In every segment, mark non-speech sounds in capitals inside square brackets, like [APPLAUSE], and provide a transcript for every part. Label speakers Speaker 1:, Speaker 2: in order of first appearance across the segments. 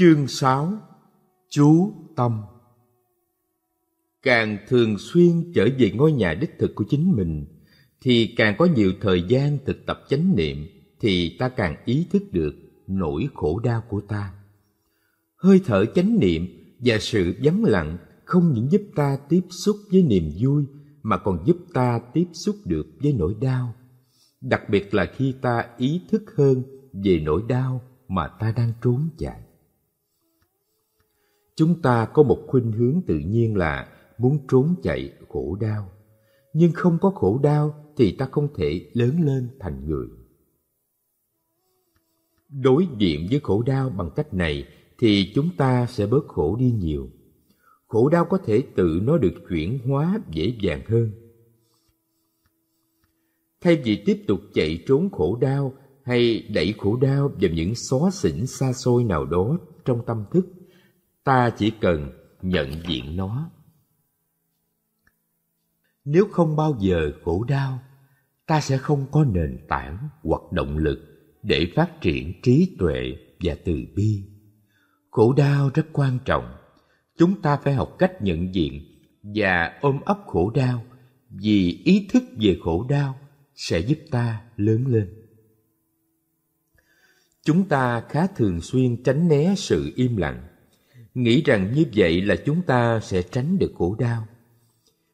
Speaker 1: Chương 6 Chú Tâm Càng thường xuyên trở về ngôi nhà đích thực của chính mình thì càng có nhiều thời gian thực tập chánh niệm thì ta càng ý thức được nỗi khổ đau của ta. Hơi thở chánh niệm và sự vắng lặng không những giúp ta tiếp xúc với niềm vui mà còn giúp ta tiếp xúc được với nỗi đau. Đặc biệt là khi ta ý thức hơn về nỗi đau mà ta đang trốn chạy chúng ta có một khuynh hướng tự nhiên là muốn trốn chạy khổ đau nhưng không có khổ đau thì ta không thể lớn lên thành người đối diện với khổ đau bằng cách này thì chúng ta sẽ bớt khổ đi nhiều khổ đau có thể tự nó được chuyển hóa dễ dàng hơn thay vì tiếp tục chạy trốn khổ đau hay đẩy khổ đau vào những xó xỉnh xa xôi nào đó trong tâm thức ta chỉ cần nhận diện nó nếu không bao giờ khổ đau ta sẽ không có nền tảng hoặc động lực để phát triển trí tuệ và từ bi khổ đau rất quan trọng chúng ta phải học cách nhận diện và ôm ấp khổ đau vì ý thức về khổ đau sẽ giúp ta lớn lên chúng ta khá thường xuyên tránh né sự im lặng nghĩ rằng như vậy là chúng ta sẽ tránh được khổ đau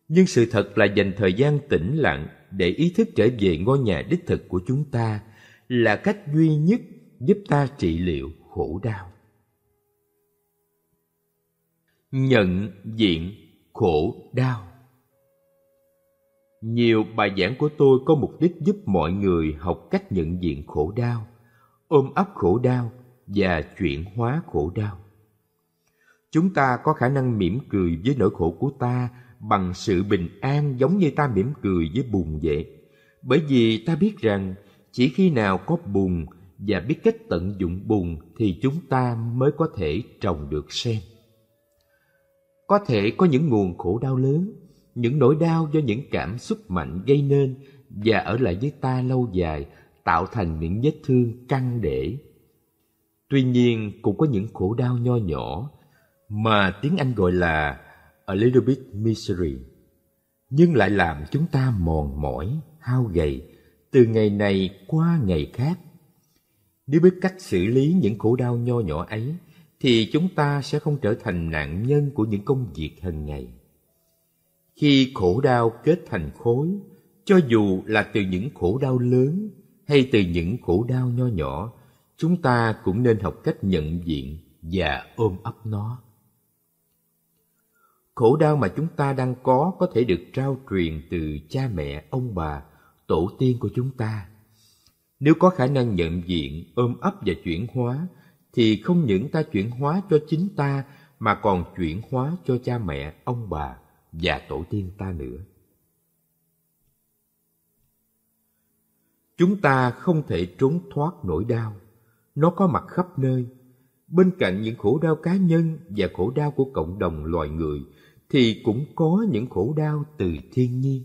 Speaker 1: nhưng sự thật là dành thời gian tĩnh lặng để ý thức trở về ngôi nhà đích thực của chúng ta là cách duy nhất giúp ta trị liệu khổ đau nhận diện khổ đau nhiều bài giảng của tôi có mục đích giúp mọi người học cách nhận diện khổ đau ôm ấp khổ đau và chuyển hóa khổ đau chúng ta có khả năng mỉm cười với nỗi khổ của ta bằng sự bình an giống như ta mỉm cười với buồn vậy bởi vì ta biết rằng chỉ khi nào có buồn và biết cách tận dụng buồn thì chúng ta mới có thể trồng được sen có thể có những nguồn khổ đau lớn những nỗi đau do những cảm xúc mạnh gây nên và ở lại với ta lâu dài tạo thành những vết thương căng để tuy nhiên cũng có những khổ đau nho nhỏ mà tiếng Anh gọi là A Little Bit Misery, nhưng lại làm chúng ta mòn mỏi, hao gầy từ ngày này qua ngày khác. Nếu biết cách xử lý những khổ đau nho nhỏ ấy, thì chúng ta sẽ không trở thành nạn nhân của những công việc hàng ngày. Khi khổ đau kết thành khối, cho dù là từ những khổ đau lớn hay từ những khổ đau nho nhỏ, chúng ta cũng nên học cách nhận diện và ôm ấp nó khổ đau mà chúng ta đang có có thể được trao truyền từ cha mẹ ông bà tổ tiên của chúng ta nếu có khả năng nhận diện ôm ấp và chuyển hóa thì không những ta chuyển hóa cho chính ta mà còn chuyển hóa cho cha mẹ ông bà và tổ tiên ta nữa chúng ta không thể trốn thoát nỗi đau nó có mặt khắp nơi bên cạnh những khổ đau cá nhân và khổ đau của cộng đồng loài người thì cũng có những khổ đau từ thiên nhiên.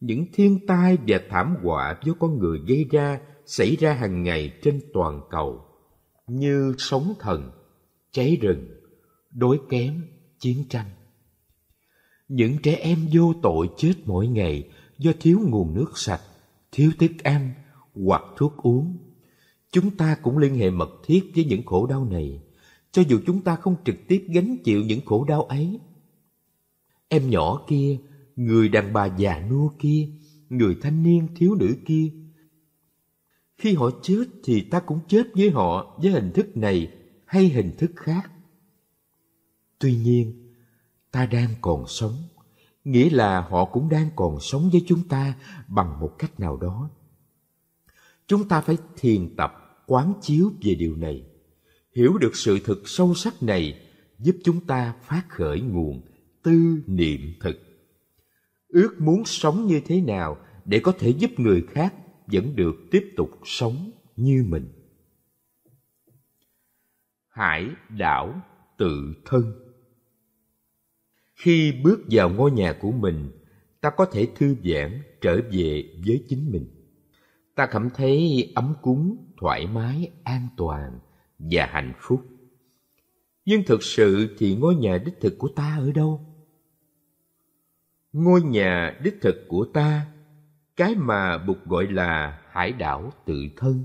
Speaker 1: Những thiên tai và thảm họa do con người gây ra xảy ra hàng ngày trên toàn cầu như sóng thần, cháy rừng, đói kém, chiến tranh. Những trẻ em vô tội chết mỗi ngày do thiếu nguồn nước sạch, thiếu thức ăn hoặc thuốc uống. Chúng ta cũng liên hệ mật thiết với những khổ đau này, cho dù chúng ta không trực tiếp gánh chịu những khổ đau ấy em nhỏ kia, người đàn bà già nua kia, người thanh niên thiếu nữ kia. Khi họ chết thì ta cũng chết với họ với hình thức này hay hình thức khác. Tuy nhiên, ta đang còn sống, nghĩa là họ cũng đang còn sống với chúng ta bằng một cách nào đó. Chúng ta phải thiền tập quán chiếu về điều này, hiểu được sự thực sâu sắc này giúp chúng ta phát khởi nguồn tư niệm thực ước muốn sống như thế nào để có thể giúp người khác vẫn được tiếp tục sống như mình hải đảo tự thân khi bước vào ngôi nhà của mình ta có thể thư giãn trở về với chính mình ta cảm thấy ấm cúng thoải mái an toàn và hạnh phúc nhưng thực sự thì ngôi nhà đích thực của ta ở đâu ngôi nhà đích thực của ta cái mà bụt gọi là hải đảo tự thân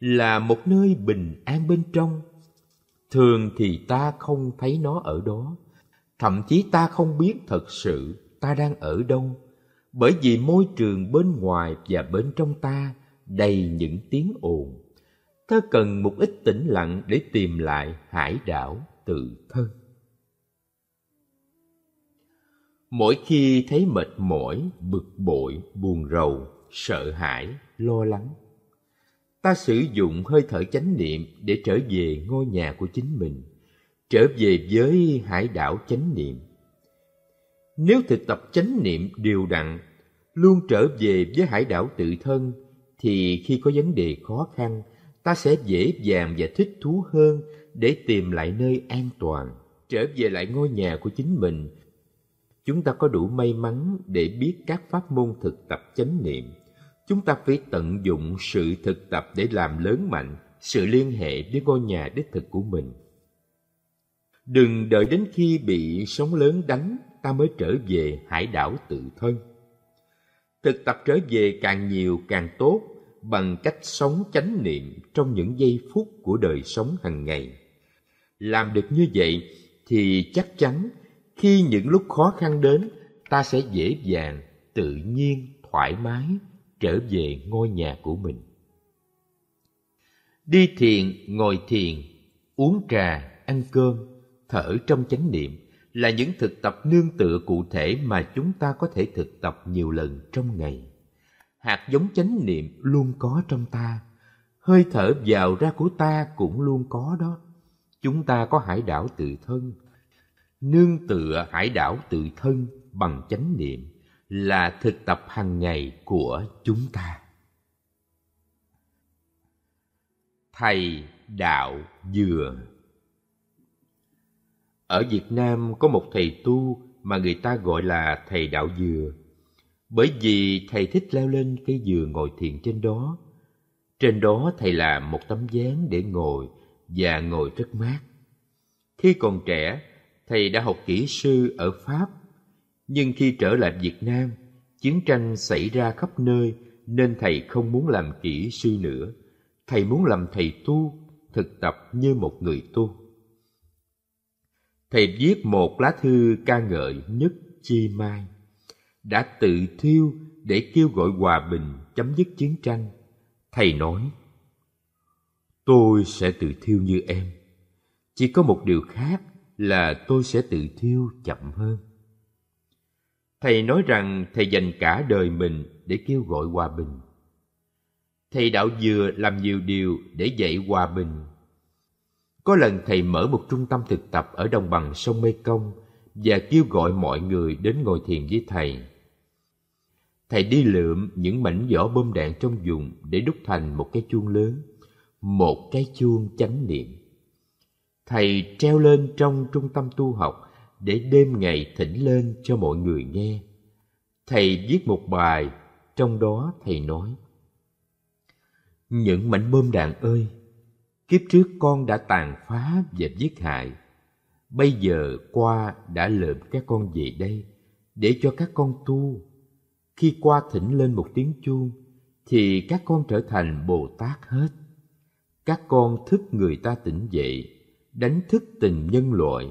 Speaker 1: là một nơi bình an bên trong thường thì ta không thấy nó ở đó thậm chí ta không biết thật sự ta đang ở đâu bởi vì môi trường bên ngoài và bên trong ta đầy những tiếng ồn ta cần một ít tĩnh lặng để tìm lại hải đảo tự thân mỗi khi thấy mệt mỏi bực bội buồn rầu sợ hãi lo lắng ta sử dụng hơi thở chánh niệm để trở về ngôi nhà của chính mình trở về với hải đảo chánh niệm nếu thực tập chánh niệm đều đặn luôn trở về với hải đảo tự thân thì khi có vấn đề khó khăn ta sẽ dễ dàng và thích thú hơn để tìm lại nơi an toàn trở về lại ngôi nhà của chính mình chúng ta có đủ may mắn để biết các pháp môn thực tập chánh niệm chúng ta phải tận dụng sự thực tập để làm lớn mạnh sự liên hệ với ngôi nhà đích thực của mình đừng đợi đến khi bị sóng lớn đánh ta mới trở về hải đảo tự thân thực tập trở về càng nhiều càng tốt bằng cách sống chánh niệm trong những giây phút của đời sống hàng ngày làm được như vậy thì chắc chắn khi những lúc khó khăn đến ta sẽ dễ dàng tự nhiên thoải mái trở về ngôi nhà của mình đi thiền ngồi thiền uống trà ăn cơm thở trong chánh niệm là những thực tập nương tựa cụ thể mà chúng ta có thể thực tập nhiều lần trong ngày hạt giống chánh niệm luôn có trong ta hơi thở vào ra của ta cũng luôn có đó chúng ta có hải đảo tự thân nương tựa hải đảo tự thân bằng chánh niệm là thực tập hàng ngày của chúng ta thầy đạo dừa ở việt nam có một thầy tu mà người ta gọi là thầy đạo dừa bởi vì thầy thích leo lên cây dừa ngồi thiền trên đó trên đó thầy làm một tấm ván để ngồi và ngồi rất mát khi còn trẻ Thầy đã học kỹ sư ở Pháp, nhưng khi trở lại Việt Nam, chiến tranh xảy ra khắp nơi nên thầy không muốn làm kỹ sư nữa. Thầy muốn làm thầy tu, thực tập như một người tu. Thầy viết một lá thư ca ngợi nhất chi mai, đã tự thiêu để kêu gọi hòa bình chấm dứt chiến tranh. Thầy nói, tôi sẽ tự thiêu như em. Chỉ có một điều khác là tôi sẽ tự thiêu chậm hơn thầy nói rằng thầy dành cả đời mình để kêu gọi hòa bình thầy đạo vừa làm nhiều điều để dạy hòa bình có lần thầy mở một trung tâm thực tập ở đồng bằng sông mê công và kêu gọi mọi người đến ngồi thiền với thầy thầy đi lượm những mảnh vỏ bom đạn trong vùng để đúc thành một cái chuông lớn một cái chuông chánh niệm thầy treo lên trong trung tâm tu học để đêm ngày thỉnh lên cho mọi người nghe thầy viết một bài trong đó thầy nói những mảnh bom đạn ơi kiếp trước con đã tàn phá và giết hại bây giờ qua đã lượm các con về đây để cho các con tu khi qua thỉnh lên một tiếng chuông thì các con trở thành bồ tát hết các con thức người ta tỉnh dậy đánh thức tình nhân loại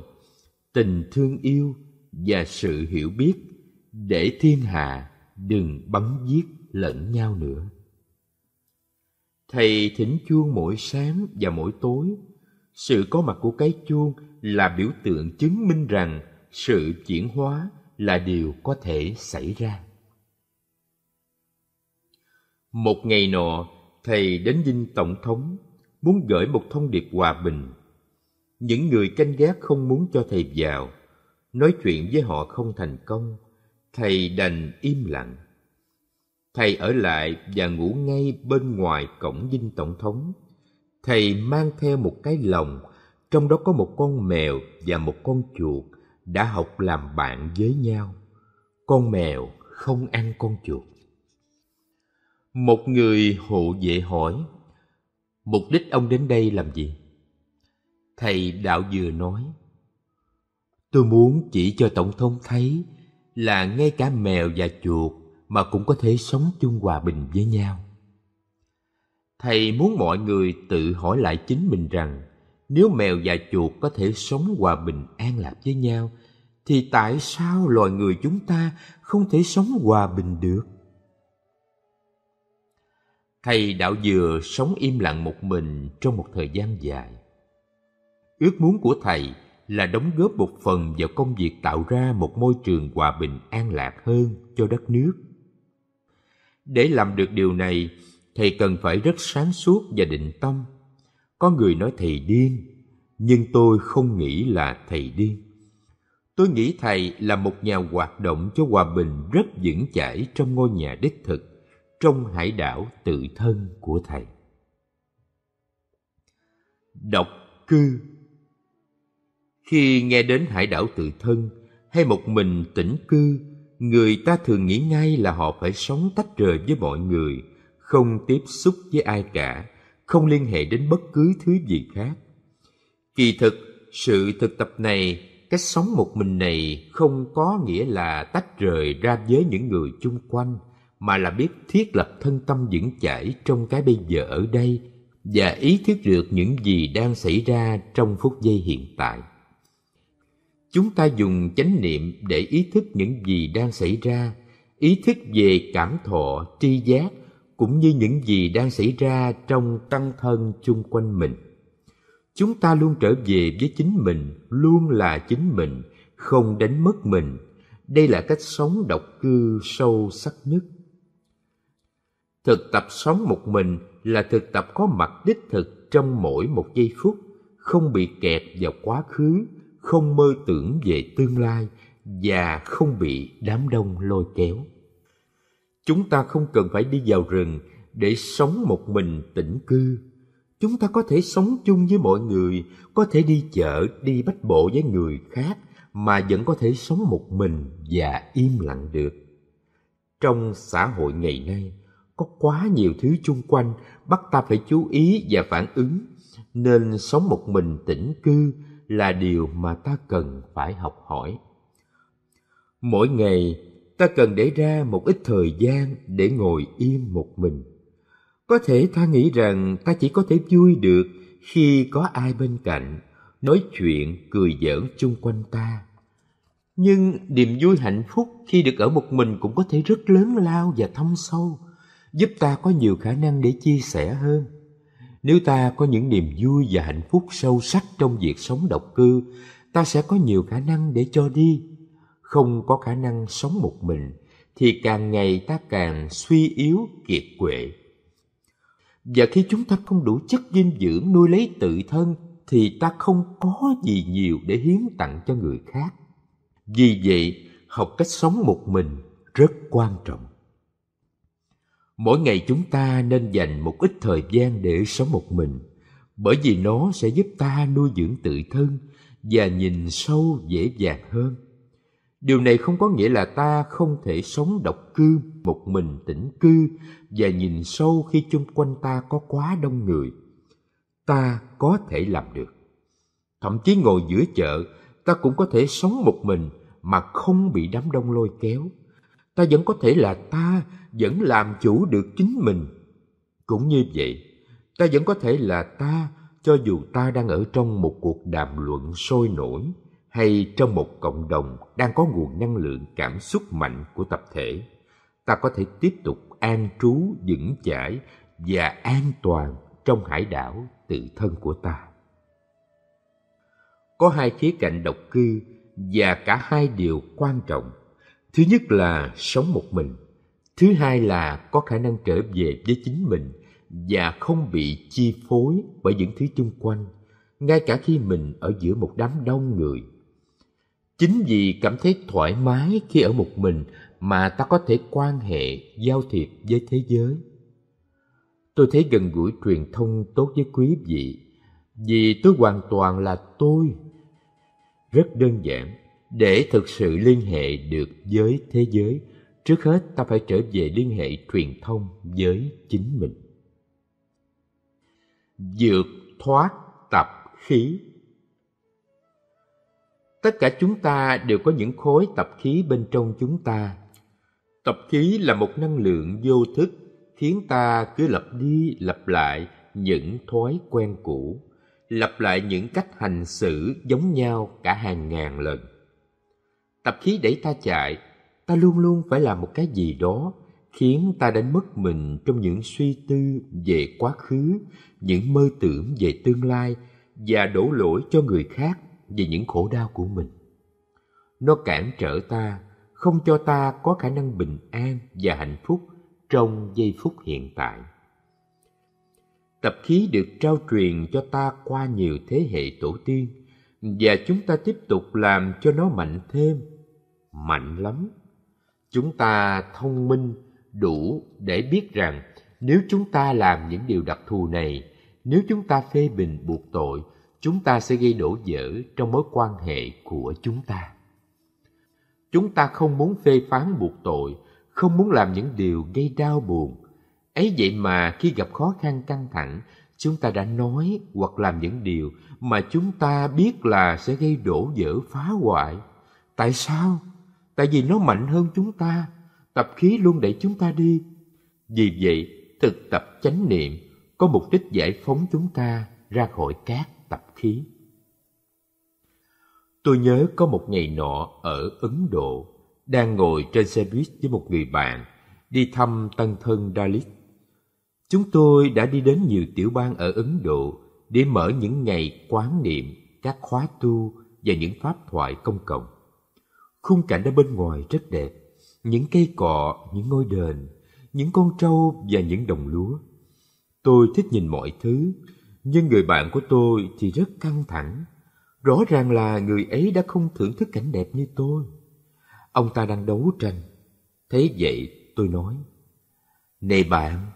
Speaker 1: tình thương yêu và sự hiểu biết để thiên hạ đừng bắn giết lẫn nhau nữa thầy thỉnh chuông mỗi sáng và mỗi tối sự có mặt của cái chuông là biểu tượng chứng minh rằng sự chuyển hóa là điều có thể xảy ra một ngày nọ thầy đến dinh tổng thống muốn gửi một thông điệp hòa bình những người canh gác không muốn cho thầy vào nói chuyện với họ không thành công thầy đành im lặng thầy ở lại và ngủ ngay bên ngoài cổng dinh tổng thống thầy mang theo một cái lồng trong đó có một con mèo và một con chuột đã học làm bạn với nhau con mèo không ăn con chuột một người hộ vệ hỏi mục đích ông đến đây làm gì Thầy Đạo vừa nói, Tôi muốn chỉ cho Tổng thống thấy là ngay cả mèo và chuột mà cũng có thể sống chung hòa bình với nhau. Thầy muốn mọi người tự hỏi lại chính mình rằng nếu mèo và chuột có thể sống hòa bình an lạc với nhau thì tại sao loài người chúng ta không thể sống hòa bình được? Thầy đạo dừa sống im lặng một mình trong một thời gian dài ước muốn của thầy là đóng góp một phần vào công việc tạo ra một môi trường hòa bình an lạc hơn cho đất nước để làm được điều này thầy cần phải rất sáng suốt và định tâm có người nói thầy điên nhưng tôi không nghĩ là thầy điên tôi nghĩ thầy là một nhà hoạt động cho hòa bình rất vững chãi trong ngôi nhà đích thực trong hải đảo tự thân của thầy độc cư khi nghe đến hải đảo tự thân hay một mình tĩnh cư, người ta thường nghĩ ngay là họ phải sống tách rời với mọi người, không tiếp xúc với ai cả, không liên hệ đến bất cứ thứ gì khác. Kỳ thực, sự thực tập này, cách sống một mình này không có nghĩa là tách rời ra với những người chung quanh, mà là biết thiết lập thân tâm vững chãi trong cái bây giờ ở đây và ý thức được những gì đang xảy ra trong phút giây hiện tại chúng ta dùng chánh niệm để ý thức những gì đang xảy ra ý thức về cảm thọ tri giác cũng như những gì đang xảy ra trong tăng thân chung quanh mình chúng ta luôn trở về với chính mình luôn là chính mình không đánh mất mình đây là cách sống độc cư sâu sắc nhất thực tập sống một mình là thực tập có mặt đích thực trong mỗi một giây phút không bị kẹt vào quá khứ không mơ tưởng về tương lai và không bị đám đông lôi kéo. Chúng ta không cần phải đi vào rừng để sống một mình tĩnh cư. Chúng ta có thể sống chung với mọi người, có thể đi chợ, đi bách bộ với người khác mà vẫn có thể sống một mình và im lặng được. Trong xã hội ngày nay, có quá nhiều thứ chung quanh bắt ta phải chú ý và phản ứng nên sống một mình tĩnh cư là điều mà ta cần phải học hỏi mỗi ngày ta cần để ra một ít thời gian để ngồi yên một mình có thể ta nghĩ rằng ta chỉ có thể vui được khi có ai bên cạnh nói chuyện cười giỡn chung quanh ta nhưng niềm vui hạnh phúc khi được ở một mình cũng có thể rất lớn lao và thâm sâu giúp ta có nhiều khả năng để chia sẻ hơn nếu ta có những niềm vui và hạnh phúc sâu sắc trong việc sống độc cư ta sẽ có nhiều khả năng để cho đi không có khả năng sống một mình thì càng ngày ta càng suy yếu kiệt quệ và khi chúng ta không đủ chất dinh dưỡng nuôi lấy tự thân thì ta không có gì nhiều để hiến tặng cho người khác vì vậy học cách sống một mình rất quan trọng mỗi ngày chúng ta nên dành một ít thời gian để sống một mình bởi vì nó sẽ giúp ta nuôi dưỡng tự thân và nhìn sâu dễ dàng hơn điều này không có nghĩa là ta không thể sống độc cư một mình tĩnh cư và nhìn sâu khi chung quanh ta có quá đông người ta có thể làm được thậm chí ngồi giữa chợ ta cũng có thể sống một mình mà không bị đám đông lôi kéo ta vẫn có thể là ta vẫn làm chủ được chính mình cũng như vậy ta vẫn có thể là ta cho dù ta đang ở trong một cuộc đàm luận sôi nổi hay trong một cộng đồng đang có nguồn năng lượng cảm xúc mạnh của tập thể ta có thể tiếp tục an trú vững chãi và an toàn trong hải đảo tự thân của ta có hai khía cạnh độc cư và cả hai điều quan trọng thứ nhất là sống một mình thứ hai là có khả năng trở về với chính mình và không bị chi phối bởi những thứ chung quanh ngay cả khi mình ở giữa một đám đông người chính vì cảm thấy thoải mái khi ở một mình mà ta có thể quan hệ giao thiệp với thế giới tôi thấy gần gũi truyền thông tốt với quý vị vì tôi hoàn toàn là tôi rất đơn giản để thực sự liên hệ được với thế giới trước hết ta phải trở về liên hệ truyền thông với chính mình Dược thoát tập khí tất cả chúng ta đều có những khối tập khí bên trong chúng ta tập khí là một năng lượng vô thức khiến ta cứ lặp đi lặp lại những thói quen cũ lặp lại những cách hành xử giống nhau cả hàng ngàn lần tập khí đẩy ta chạy ta luôn luôn phải làm một cái gì đó khiến ta đánh mất mình trong những suy tư về quá khứ những mơ tưởng về tương lai và đổ lỗi cho người khác về những khổ đau của mình nó cản trở ta không cho ta có khả năng bình an và hạnh phúc trong giây phút hiện tại tập khí được trao truyền cho ta qua nhiều thế hệ tổ tiên và chúng ta tiếp tục làm cho nó mạnh thêm mạnh lắm chúng ta thông minh đủ để biết rằng nếu chúng ta làm những điều đặc thù này nếu chúng ta phê bình buộc tội chúng ta sẽ gây đổ vỡ trong mối quan hệ của chúng ta chúng ta không muốn phê phán buộc tội không muốn làm những điều gây đau buồn ấy vậy mà khi gặp khó khăn căng thẳng chúng ta đã nói hoặc làm những điều mà chúng ta biết là sẽ gây đổ vỡ phá hoại tại sao tại vì nó mạnh hơn chúng ta tập khí luôn đẩy chúng ta đi vì vậy thực tập chánh niệm có mục đích giải phóng chúng ta ra khỏi các tập khí tôi nhớ có một ngày nọ ở ấn độ đang ngồi trên xe buýt với một người bạn đi thăm tân thân dalit Chúng tôi đã đi đến nhiều tiểu bang ở Ấn Độ để mở những ngày quán niệm, các khóa tu và những pháp thoại công cộng. Khung cảnh ở bên ngoài rất đẹp, những cây cọ, những ngôi đền, những con trâu và những đồng lúa. Tôi thích nhìn mọi thứ, nhưng người bạn của tôi thì rất căng thẳng. Rõ ràng là người ấy đã không thưởng thức cảnh đẹp như tôi. Ông ta đang đấu tranh. Thế vậy tôi nói, Này bạn,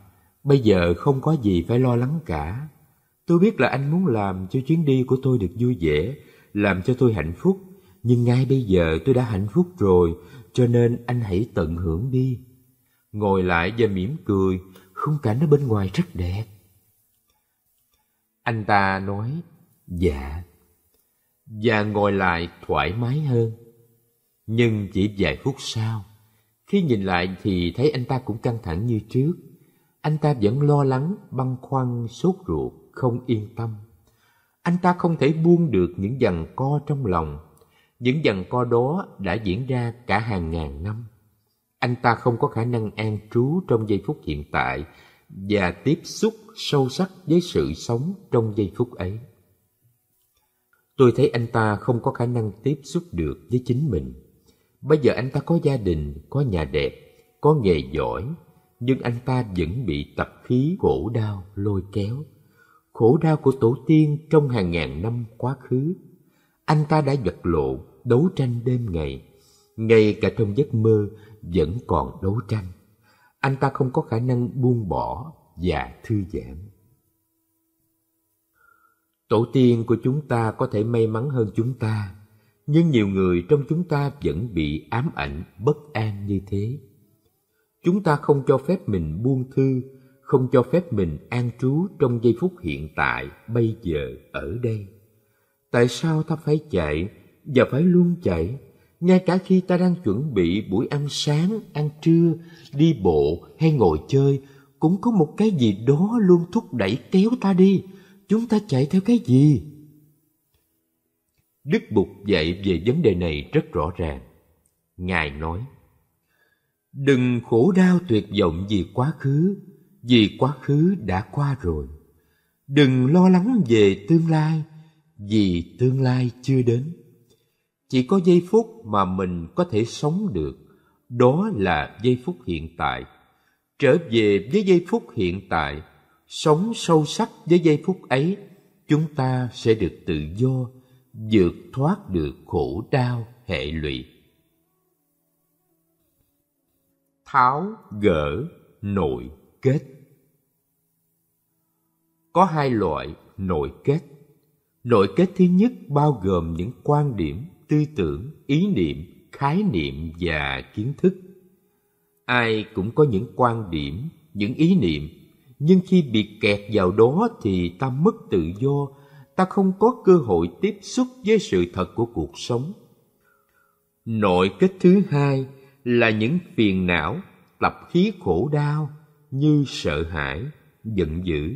Speaker 1: Bây giờ không có gì phải lo lắng cả. Tôi biết là anh muốn làm cho chuyến đi của tôi được vui vẻ, làm cho tôi hạnh phúc. Nhưng ngay bây giờ tôi đã hạnh phúc rồi, cho nên anh hãy tận hưởng đi. Ngồi lại và mỉm cười, khung cảnh ở bên ngoài rất đẹp. Anh ta nói, dạ. Và ngồi lại thoải mái hơn. Nhưng chỉ vài phút sau, khi nhìn lại thì thấy anh ta cũng căng thẳng như trước anh ta vẫn lo lắng, băn khoăn, sốt ruột, không yên tâm. Anh ta không thể buông được những dằn co trong lòng. Những dằn co đó đã diễn ra cả hàng ngàn năm. Anh ta không có khả năng an trú trong giây phút hiện tại và tiếp xúc sâu sắc với sự sống trong giây phút ấy. Tôi thấy anh ta không có khả năng tiếp xúc được với chính mình. Bây giờ anh ta có gia đình, có nhà đẹp, có nghề giỏi, nhưng anh ta vẫn bị tập khí khổ đau lôi kéo khổ đau của tổ tiên trong hàng ngàn năm quá khứ anh ta đã vật lộn đấu tranh đêm ngày ngay cả trong giấc mơ vẫn còn đấu tranh anh ta không có khả năng buông bỏ và thư giãn tổ tiên của chúng ta có thể may mắn hơn chúng ta nhưng nhiều người trong chúng ta vẫn bị ám ảnh bất an như thế Chúng ta không cho phép mình buông thư, không cho phép mình an trú trong giây phút hiện tại, bây giờ, ở đây. Tại sao ta phải chạy và phải luôn chạy? Ngay cả khi ta đang chuẩn bị buổi ăn sáng, ăn trưa, đi bộ hay ngồi chơi, cũng có một cái gì đó luôn thúc đẩy kéo ta đi. Chúng ta chạy theo cái gì? Đức Bụt dạy về vấn đề này rất rõ ràng. Ngài nói, đừng khổ đau tuyệt vọng vì quá khứ vì quá khứ đã qua rồi đừng lo lắng về tương lai vì tương lai chưa đến chỉ có giây phút mà mình có thể sống được đó là giây phút hiện tại trở về với giây phút hiện tại sống sâu sắc với giây phút ấy chúng ta sẽ được tự do vượt thoát được khổ đau hệ lụy tháo gỡ nội kết có hai loại nội kết nội kết thứ nhất bao gồm những quan điểm tư tưởng ý niệm khái niệm và kiến thức ai cũng có những quan điểm những ý niệm nhưng khi bị kẹt vào đó thì ta mất tự do ta không có cơ hội tiếp xúc với sự thật của cuộc sống nội kết thứ hai là những phiền não tập khí khổ đau như sợ hãi giận dữ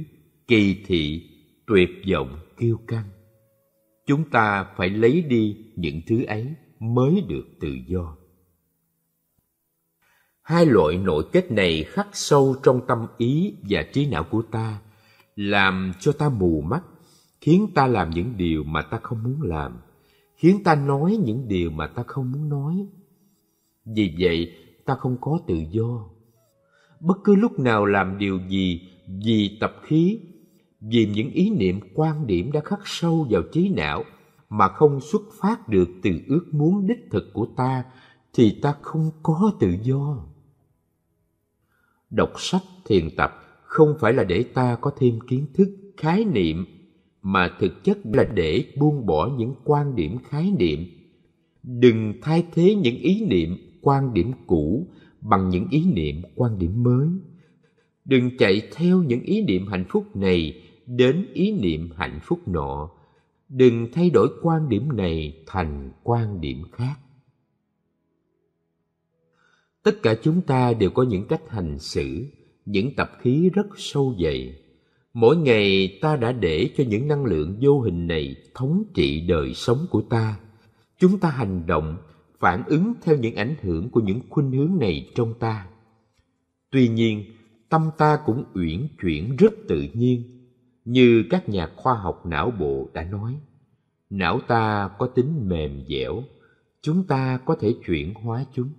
Speaker 1: kỳ thị tuyệt vọng kiêu căng chúng ta phải lấy đi những thứ ấy mới được tự do hai loại nội kết này khắc sâu trong tâm ý và trí não của ta làm cho ta mù mắt khiến ta làm những điều mà ta không muốn làm khiến ta nói những điều mà ta không muốn nói vì vậy, ta không có tự do. Bất cứ lúc nào làm điều gì vì tập khí, vì những ý niệm quan điểm đã khắc sâu vào trí não mà không xuất phát được từ ước muốn đích thực của ta thì ta không có tự do. Đọc sách thiền tập không phải là để ta có thêm kiến thức, khái niệm mà thực chất là để buông bỏ những quan điểm khái niệm. Đừng thay thế những ý niệm quan điểm cũ bằng những ý niệm quan điểm mới đừng chạy theo những ý niệm hạnh phúc này đến ý niệm hạnh phúc nọ đừng thay đổi quan điểm này thành quan điểm khác tất cả chúng ta đều có những cách hành xử những tập khí rất sâu dày mỗi ngày ta đã để cho những năng lượng vô hình này thống trị đời sống của ta chúng ta hành động phản ứng theo những ảnh hưởng của những khuynh hướng này trong ta tuy nhiên tâm ta cũng uyển chuyển rất tự nhiên như các nhà khoa học não bộ đã nói não ta có tính mềm dẻo chúng ta có thể chuyển hóa chúng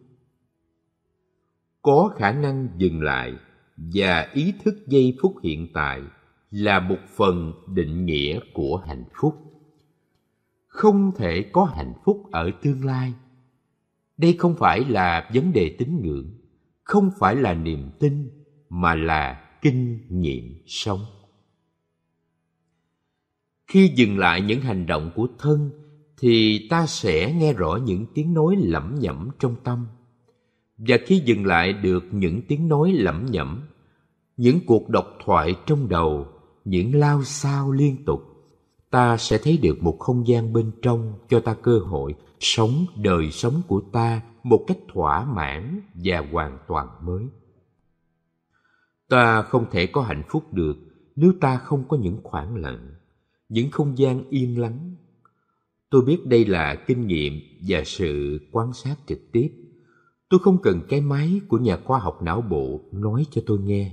Speaker 1: có khả năng dừng lại và ý thức giây phút hiện tại là một phần định nghĩa của hạnh phúc không thể có hạnh phúc ở tương lai đây không phải là vấn đề tín ngưỡng không phải là niềm tin mà là kinh nghiệm sống khi dừng lại những hành động của thân thì ta sẽ nghe rõ những tiếng nói lẩm nhẩm trong tâm và khi dừng lại được những tiếng nói lẩm nhẩm những cuộc độc thoại trong đầu những lao sao liên tục ta sẽ thấy được một không gian bên trong cho ta cơ hội sống đời sống của ta một cách thỏa mãn và hoàn toàn mới ta không thể có hạnh phúc được nếu ta không có những khoảng lặng những không gian yên lắng tôi biết đây là kinh nghiệm và sự quan sát trực tiếp tôi không cần cái máy của nhà khoa học não bộ nói cho tôi nghe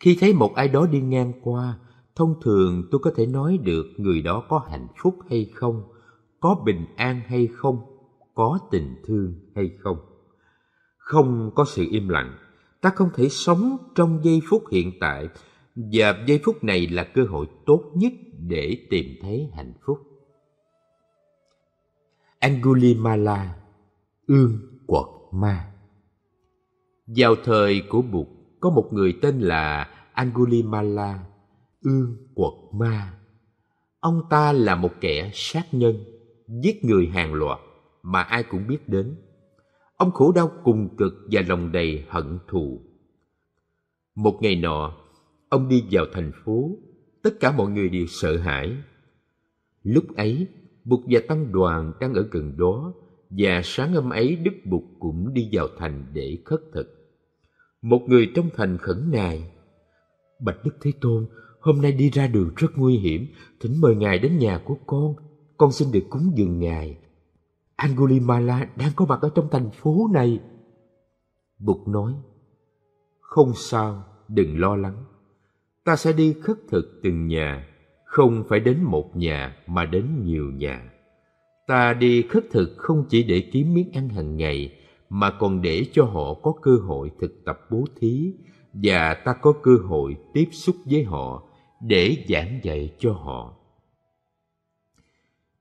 Speaker 1: khi thấy một ai đó đi ngang qua thông thường tôi có thể nói được người đó có hạnh phúc hay không có bình an hay không có tình thương hay không không có sự im lặng ta không thể sống trong giây phút hiện tại và giây phút này là cơ hội tốt nhất để tìm thấy hạnh phúc angulimala ương quật ma vào thời của bụt có một người tên là angulimala ương quật ma ông ta là một kẻ sát nhân giết người hàng loạt mà ai cũng biết đến ông khổ đau cùng cực và lòng đầy hận thù một ngày nọ ông đi vào thành phố tất cả mọi người đều sợ hãi lúc ấy bục và tăng đoàn đang ở gần đó và sáng hôm ấy đức bụt cũng đi vào thành để khất thực một người trong thành khẩn nài bạch đức thế tôn hôm nay đi ra đường rất nguy hiểm, thỉnh mời ngài đến nhà của con, con xin được cúng dường ngài. Angulimala đang có mặt ở trong thành phố này. Bụt nói, không sao, đừng lo lắng. Ta sẽ đi khất thực từng nhà, không phải đến một nhà mà đến nhiều nhà. Ta đi khất thực không chỉ để kiếm miếng ăn hàng ngày, mà còn để cho họ có cơ hội thực tập bố thí và ta có cơ hội tiếp xúc với họ để giảng dạy cho họ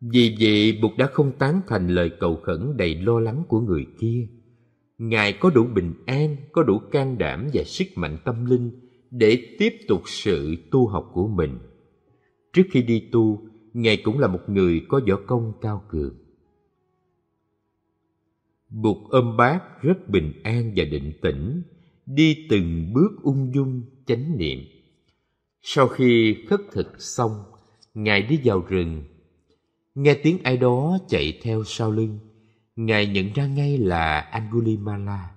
Speaker 1: vì vậy bụt đã không tán thành lời cầu khẩn đầy lo lắng của người kia ngài có đủ bình an có đủ can đảm và sức mạnh tâm linh để tiếp tục sự tu học của mình trước khi đi tu ngài cũng là một người có võ công cao cường bụt ôm bác rất bình an và định tĩnh đi từng bước ung dung chánh niệm sau khi khất thực xong, Ngài đi vào rừng. Nghe tiếng ai đó chạy theo sau lưng, Ngài nhận ra ngay là Angulimala.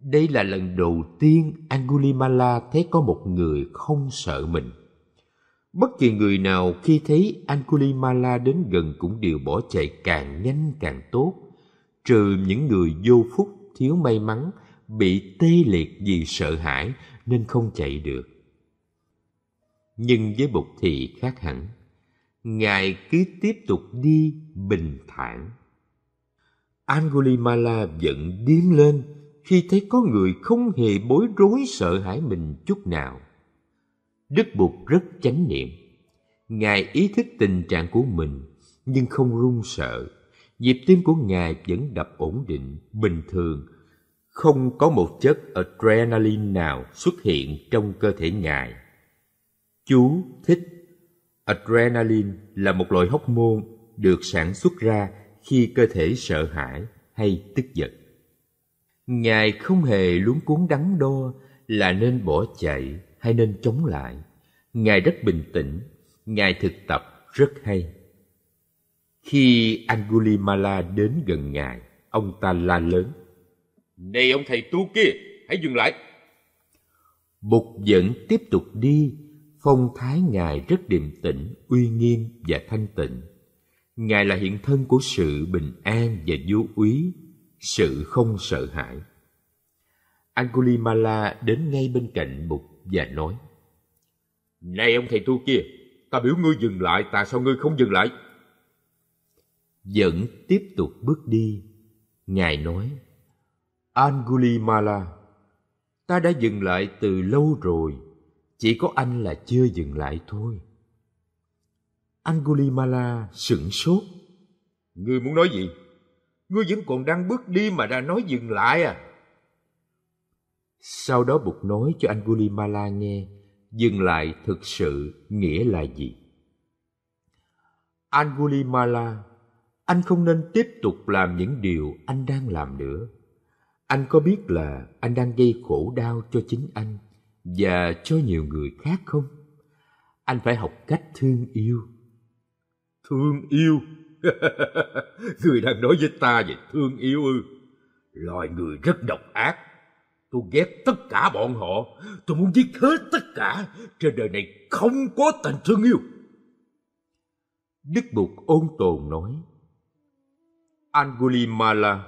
Speaker 1: Đây là lần đầu tiên Angulimala thấy có một người không sợ mình. Bất kỳ người nào khi thấy Angulimala đến gần cũng đều bỏ chạy càng nhanh càng tốt, trừ những người vô phúc thiếu may mắn bị tê liệt vì sợ hãi nên không chạy được nhưng với bụt thì khác hẳn ngài cứ tiếp tục đi bình thản angulimala vẫn điếm lên khi thấy có người không hề bối rối sợ hãi mình chút nào đức bụt rất chánh niệm ngài ý thức tình trạng của mình nhưng không run sợ nhịp tim của ngài vẫn đập ổn định bình thường không có một chất adrenaline nào xuất hiện trong cơ thể ngài Chú thích Adrenaline là một loại hóc môn được sản xuất ra khi cơ thể sợ hãi hay tức giận. Ngài không hề luống cuốn đắn đo là nên bỏ chạy hay nên chống lại. Ngài rất bình tĩnh, Ngài thực tập rất hay. Khi Angulimala đến gần Ngài, ông ta la lớn. Này ông thầy tu kia, hãy dừng lại. Bục vẫn tiếp tục đi phong thái ngài rất điềm tĩnh uy nghiêm và thanh tịnh ngài là hiện thân của sự bình an và vô úy sự không sợ hãi angulimala đến ngay bên cạnh mục và nói này ông thầy tu kia ta biểu ngươi dừng lại tại sao ngươi không dừng lại vẫn tiếp tục bước đi ngài nói angulimala ta đã dừng lại từ lâu rồi chỉ có anh là chưa dừng lại thôi angulimala sửng sốt ngươi muốn nói gì ngươi vẫn còn đang bước đi mà đã nói dừng lại à sau đó bụt nói cho angulimala nghe dừng lại thực sự nghĩa là gì angulimala anh không nên tiếp tục làm những điều anh đang làm nữa anh có biết là anh đang gây khổ đau cho chính anh và cho nhiều người khác không? Anh phải học cách thương yêu. Thương yêu? [LAUGHS] người đang nói với ta về thương yêu ư? Loài người rất độc ác. Tôi ghét tất cả bọn họ. Tôi muốn giết hết tất cả. Trên đời này không có tình thương yêu. Đức Bụt ôn tồn nói. Angulimala,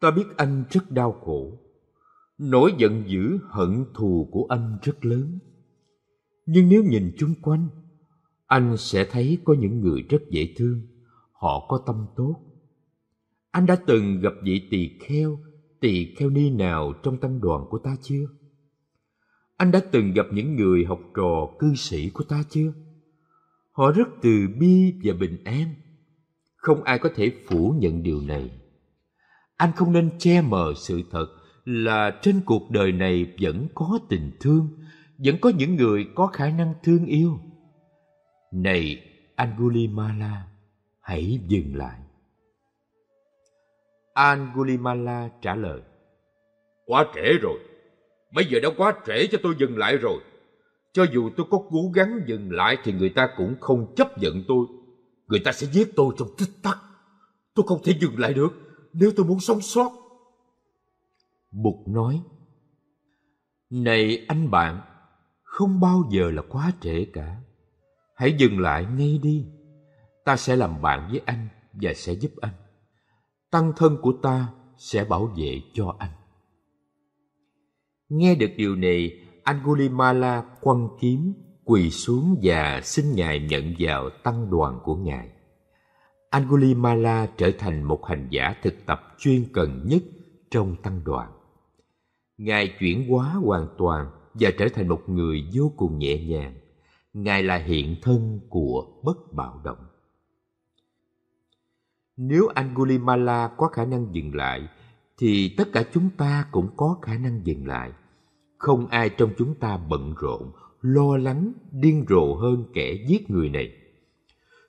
Speaker 1: ta biết anh rất đau khổ nỗi giận dữ hận thù của anh rất lớn nhưng nếu nhìn chung quanh anh sẽ thấy có những người rất dễ thương họ có tâm tốt anh đã từng gặp vị tỳ kheo tỳ kheo ni nào trong tăng đoàn của ta chưa anh đã từng gặp những người học trò cư sĩ của ta chưa họ rất từ bi và bình an không ai có thể phủ nhận điều này anh không nên che mờ sự thật là trên cuộc đời này vẫn có tình thương vẫn có những người có khả năng thương yêu này angulimala hãy dừng lại angulimala trả lời quá trễ rồi bây giờ đã quá trễ cho tôi dừng lại rồi cho dù tôi có cố gắng dừng lại thì người ta cũng không chấp nhận tôi người ta sẽ giết tôi trong tích tắc tôi không thể dừng lại được nếu tôi muốn sống sót Bụt nói, Này anh bạn, không bao giờ là quá trễ cả. Hãy dừng lại ngay đi. Ta sẽ làm bạn với anh và sẽ giúp anh. Tăng thân của ta sẽ bảo vệ cho anh. Nghe được điều này, Angulimala quăng kiếm, quỳ xuống và xin Ngài nhận vào tăng đoàn của Ngài. Angulimala trở thành một hành giả thực tập chuyên cần nhất trong tăng đoàn ngài chuyển hóa hoàn toàn và trở thành một người vô cùng nhẹ nhàng ngài là hiện thân của bất bạo động nếu angulimala có khả năng dừng lại thì tất cả chúng ta cũng có khả năng dừng lại không ai trong chúng ta bận rộn lo lắng điên rồ hơn kẻ giết người này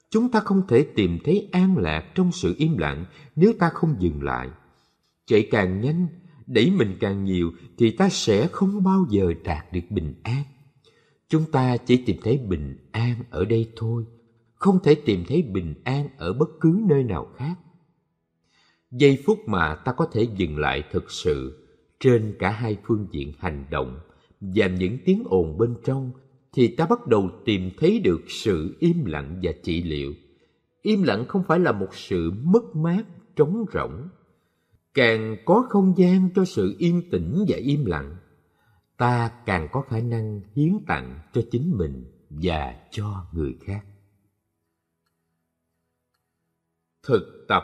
Speaker 1: chúng ta không thể tìm thấy an lạc trong sự im lặng nếu ta không dừng lại chạy càng nhanh đẩy mình càng nhiều thì ta sẽ không bao giờ đạt được bình an chúng ta chỉ tìm thấy bình an ở đây thôi không thể tìm thấy bình an ở bất cứ nơi nào khác giây phút mà ta có thể dừng lại thực sự trên cả hai phương diện hành động và những tiếng ồn bên trong thì ta bắt đầu tìm thấy được sự im lặng và trị liệu im lặng không phải là một sự mất mát trống rỗng càng có không gian cho sự yên tĩnh và im lặng ta càng có khả năng hiến tặng cho chính mình và cho người khác thực tập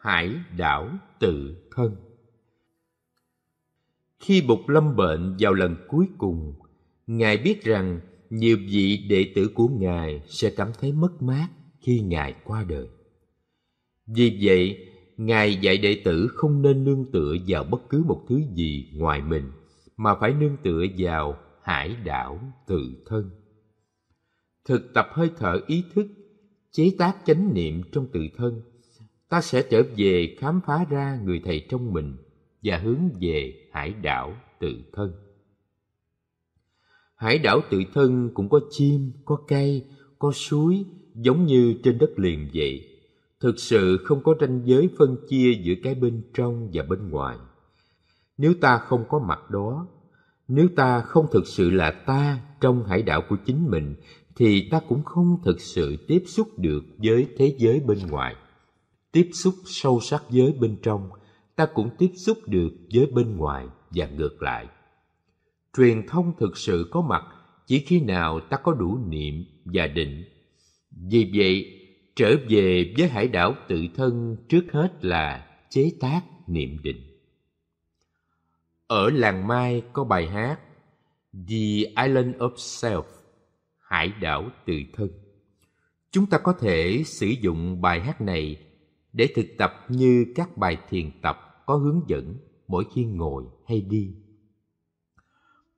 Speaker 1: hải đảo tự thân khi bục lâm bệnh vào lần cuối cùng ngài biết rằng nhiều vị đệ tử của ngài sẽ cảm thấy mất mát khi ngài qua đời vì vậy Ngài dạy đệ tử không nên nương tựa vào bất cứ một thứ gì ngoài mình, mà phải nương tựa vào hải đảo tự thân. Thực tập hơi thở ý thức, chế tác chánh niệm trong tự thân, ta sẽ trở về khám phá ra người thầy trong mình và hướng về hải đảo tự thân. Hải đảo tự thân cũng có chim, có cây, có suối, giống như trên đất liền vậy thực sự không có ranh giới phân chia giữa cái bên trong và bên ngoài nếu ta không có mặt đó nếu ta không thực sự là ta trong hải đảo của chính mình thì ta cũng không thực sự tiếp xúc được với thế giới bên ngoài tiếp xúc sâu sắc với bên trong ta cũng tiếp xúc được với bên ngoài và ngược lại truyền thông thực sự có mặt chỉ khi nào ta có đủ niệm và định vì vậy trở về với hải đảo tự thân trước hết là chế tác niệm định ở làng mai có bài hát the island of self hải đảo tự thân chúng ta có thể sử dụng bài hát này để thực tập như các bài thiền tập có hướng dẫn mỗi khi ngồi hay đi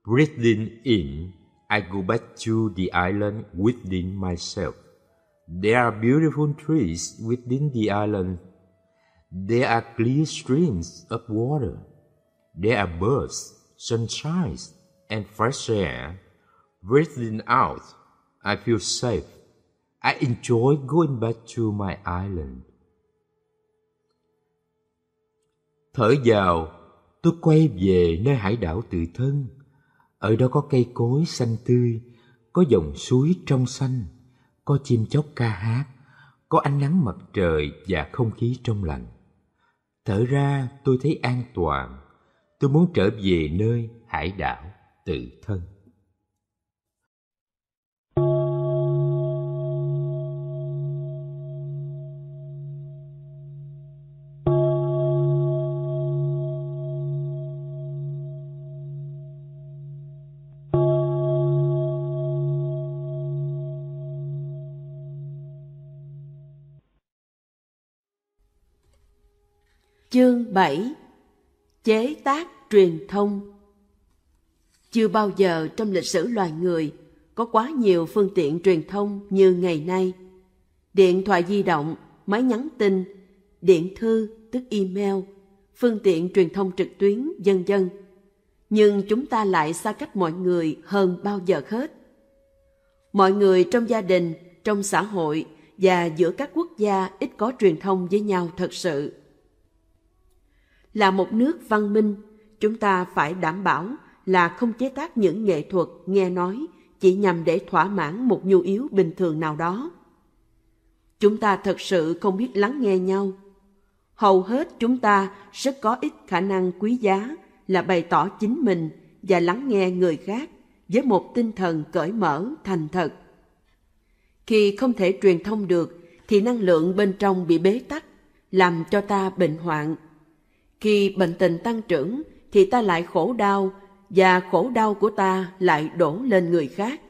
Speaker 1: breathing in i go back to the island within myself There are beautiful trees within the island. There are clear streams of water. There are birds, sunshine, and fresh air. Breathing out, I feel safe. I enjoy going back to my island. Thở vào, tôi quay về nơi hải đảo tự thân. Ở đó có cây cối xanh tươi, có dòng suối trong xanh có chim chóc ca hát, có ánh nắng mặt trời và không khí trong lành. Thở ra tôi thấy an toàn, tôi muốn trở về nơi hải đảo tự thân.
Speaker 2: 7. Chế tác truyền thông Chưa bao giờ trong lịch sử loài người có quá nhiều phương tiện truyền thông như ngày nay. Điện thoại di động, máy nhắn tin, điện thư tức email, phương tiện truyền thông trực tuyến, dân dân. Nhưng chúng ta lại xa cách mọi người hơn bao giờ hết. Mọi người trong gia đình, trong xã hội và giữa các quốc gia ít có truyền thông với nhau thật sự là một nước văn minh, chúng ta phải đảm bảo là không chế tác những nghệ thuật nghe nói chỉ nhằm để thỏa mãn một nhu yếu bình thường nào đó. Chúng ta thật sự không biết lắng nghe nhau. Hầu hết chúng ta rất có ít khả năng quý giá là bày tỏ chính mình và lắng nghe người khác với một tinh thần cởi mở, thành thật. Khi không thể truyền thông được thì năng lượng bên trong bị bế tắc, làm cho ta bệnh hoạn khi bệnh tình tăng trưởng thì ta lại khổ đau và khổ đau của ta lại đổ lên người khác.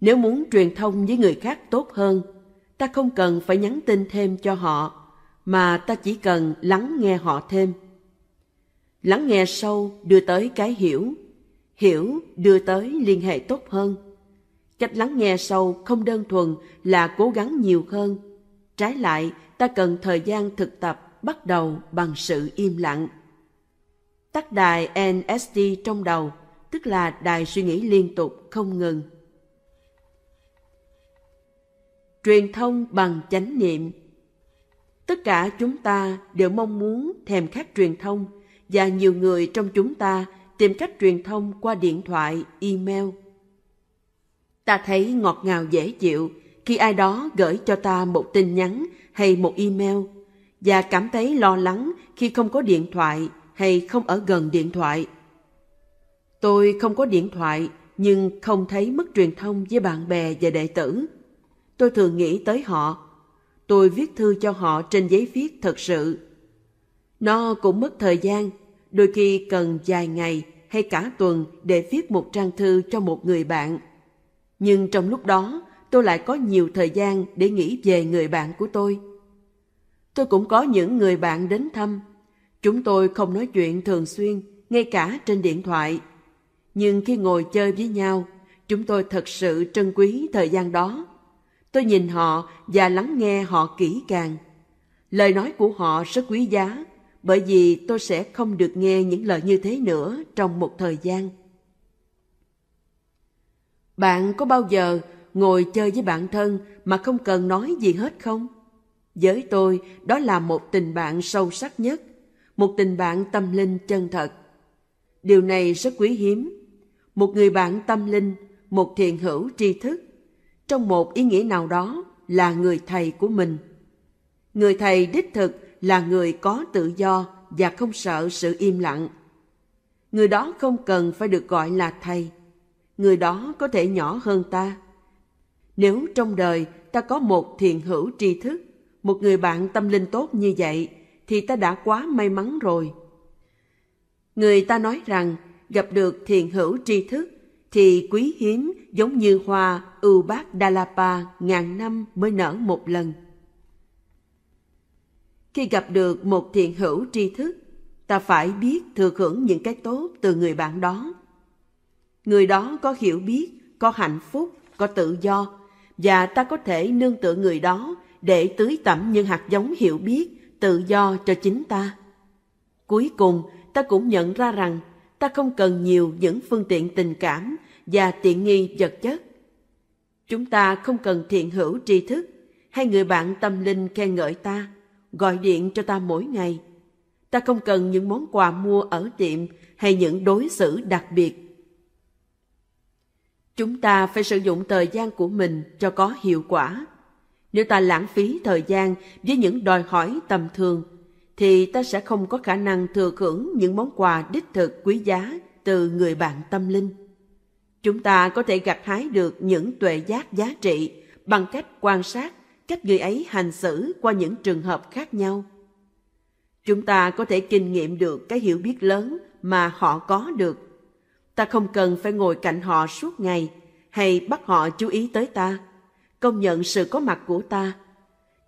Speaker 2: Nếu muốn truyền thông với người khác tốt hơn, ta không cần phải nhắn tin thêm cho họ, mà ta chỉ cần lắng nghe họ thêm. Lắng nghe sâu đưa tới cái hiểu, hiểu đưa tới liên hệ tốt hơn. Cách lắng nghe sâu không đơn thuần là cố gắng nhiều hơn. Trái lại, ta cần thời gian thực tập bắt đầu bằng sự im lặng. Tắt đài NST trong đầu, tức là đài suy nghĩ liên tục không ngừng. Truyền thông bằng chánh niệm Tất cả chúng ta đều mong muốn thèm khát truyền thông và nhiều người trong chúng ta tìm cách truyền thông qua điện thoại, email. Ta thấy ngọt ngào dễ chịu khi ai đó gửi cho ta một tin nhắn hay một email và cảm thấy lo lắng khi không có điện thoại hay không ở gần điện thoại. Tôi không có điện thoại nhưng không thấy mất truyền thông với bạn bè và đệ tử. Tôi thường nghĩ tới họ. Tôi viết thư cho họ trên giấy viết thật sự. Nó cũng mất thời gian, đôi khi cần vài ngày hay cả tuần để viết một trang thư cho một người bạn. Nhưng trong lúc đó, tôi lại có nhiều thời gian để nghĩ về người bạn của tôi. Tôi cũng có những người bạn đến thăm. Chúng tôi không nói chuyện thường xuyên, ngay cả trên điện thoại. Nhưng khi ngồi chơi với nhau, chúng tôi thật sự trân quý thời gian đó. Tôi nhìn họ và lắng nghe họ kỹ càng. Lời nói của họ rất quý giá, bởi vì tôi sẽ không được nghe những lời như thế nữa trong một thời gian. Bạn có bao giờ ngồi chơi với bạn thân mà không cần nói gì hết không? Với tôi, đó là một tình bạn sâu sắc nhất, một tình bạn tâm linh chân thật. Điều này rất quý hiếm. Một người bạn tâm linh, một thiền hữu tri thức, trong một ý nghĩa nào đó là người thầy của mình. Người thầy đích thực là người có tự do và không sợ sự im lặng. Người đó không cần phải được gọi là thầy. Người đó có thể nhỏ hơn ta. Nếu trong đời ta có một thiền hữu tri thức, một người bạn tâm linh tốt như vậy thì ta đã quá may mắn rồi. Người ta nói rằng gặp được thiền hữu tri thức thì quý hiếm giống như hoa ưu bát Đà La Pa ngàn năm mới nở một lần. Khi gặp được một thiền hữu tri thức, ta phải biết thừa hưởng những cái tốt từ người bạn đó. Người đó có hiểu biết, có hạnh phúc, có tự do và ta có thể nương tựa người đó để tưới tẩm những hạt giống hiểu biết, tự do cho chính ta. Cuối cùng, ta cũng nhận ra rằng ta không cần nhiều những phương tiện tình cảm và tiện nghi vật chất. Chúng ta không cần thiện hữu tri thức hay người bạn tâm linh khen ngợi ta, gọi điện cho ta mỗi ngày. Ta không cần những món quà mua ở tiệm hay những đối xử đặc biệt. Chúng ta phải sử dụng thời gian của mình cho có hiệu quả nếu ta lãng phí thời gian với những đòi hỏi tầm thường, thì ta sẽ không có khả năng thừa hưởng những món quà đích thực quý giá từ người bạn tâm linh. Chúng ta có thể gặt hái được những tuệ giác giá trị bằng cách quan sát cách người ấy hành xử qua những trường hợp khác nhau. Chúng ta có thể kinh nghiệm được cái hiểu biết lớn mà họ có được. Ta không cần phải ngồi cạnh họ suốt ngày hay bắt họ chú ý tới ta công nhận sự có mặt của ta.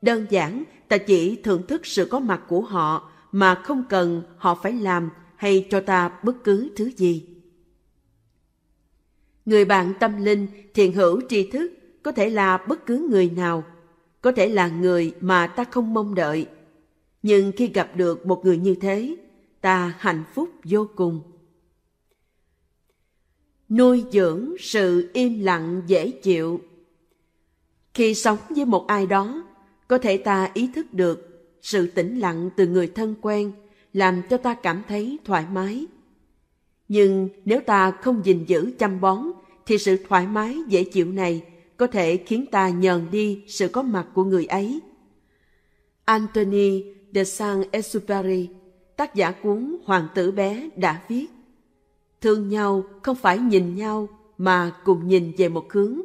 Speaker 2: Đơn giản, ta chỉ thưởng thức sự có mặt của họ mà không cần họ phải làm hay cho ta bất cứ thứ gì. Người bạn tâm linh, thiện hữu tri thức có thể là bất cứ người nào, có thể là người mà ta không mong đợi. Nhưng khi gặp được một người như thế, ta hạnh phúc vô cùng. Nuôi dưỡng sự im lặng dễ chịu khi sống với một ai đó có thể ta ý thức được sự tĩnh lặng từ người thân quen làm cho ta cảm thấy thoải mái nhưng nếu ta không gìn giữ chăm bón thì sự thoải mái dễ chịu này có thể khiến ta nhờn đi sự có mặt của người ấy Anthony de saint-exupéry tác giả cuốn hoàng tử bé đã viết thương nhau không phải nhìn nhau mà cùng nhìn về một hướng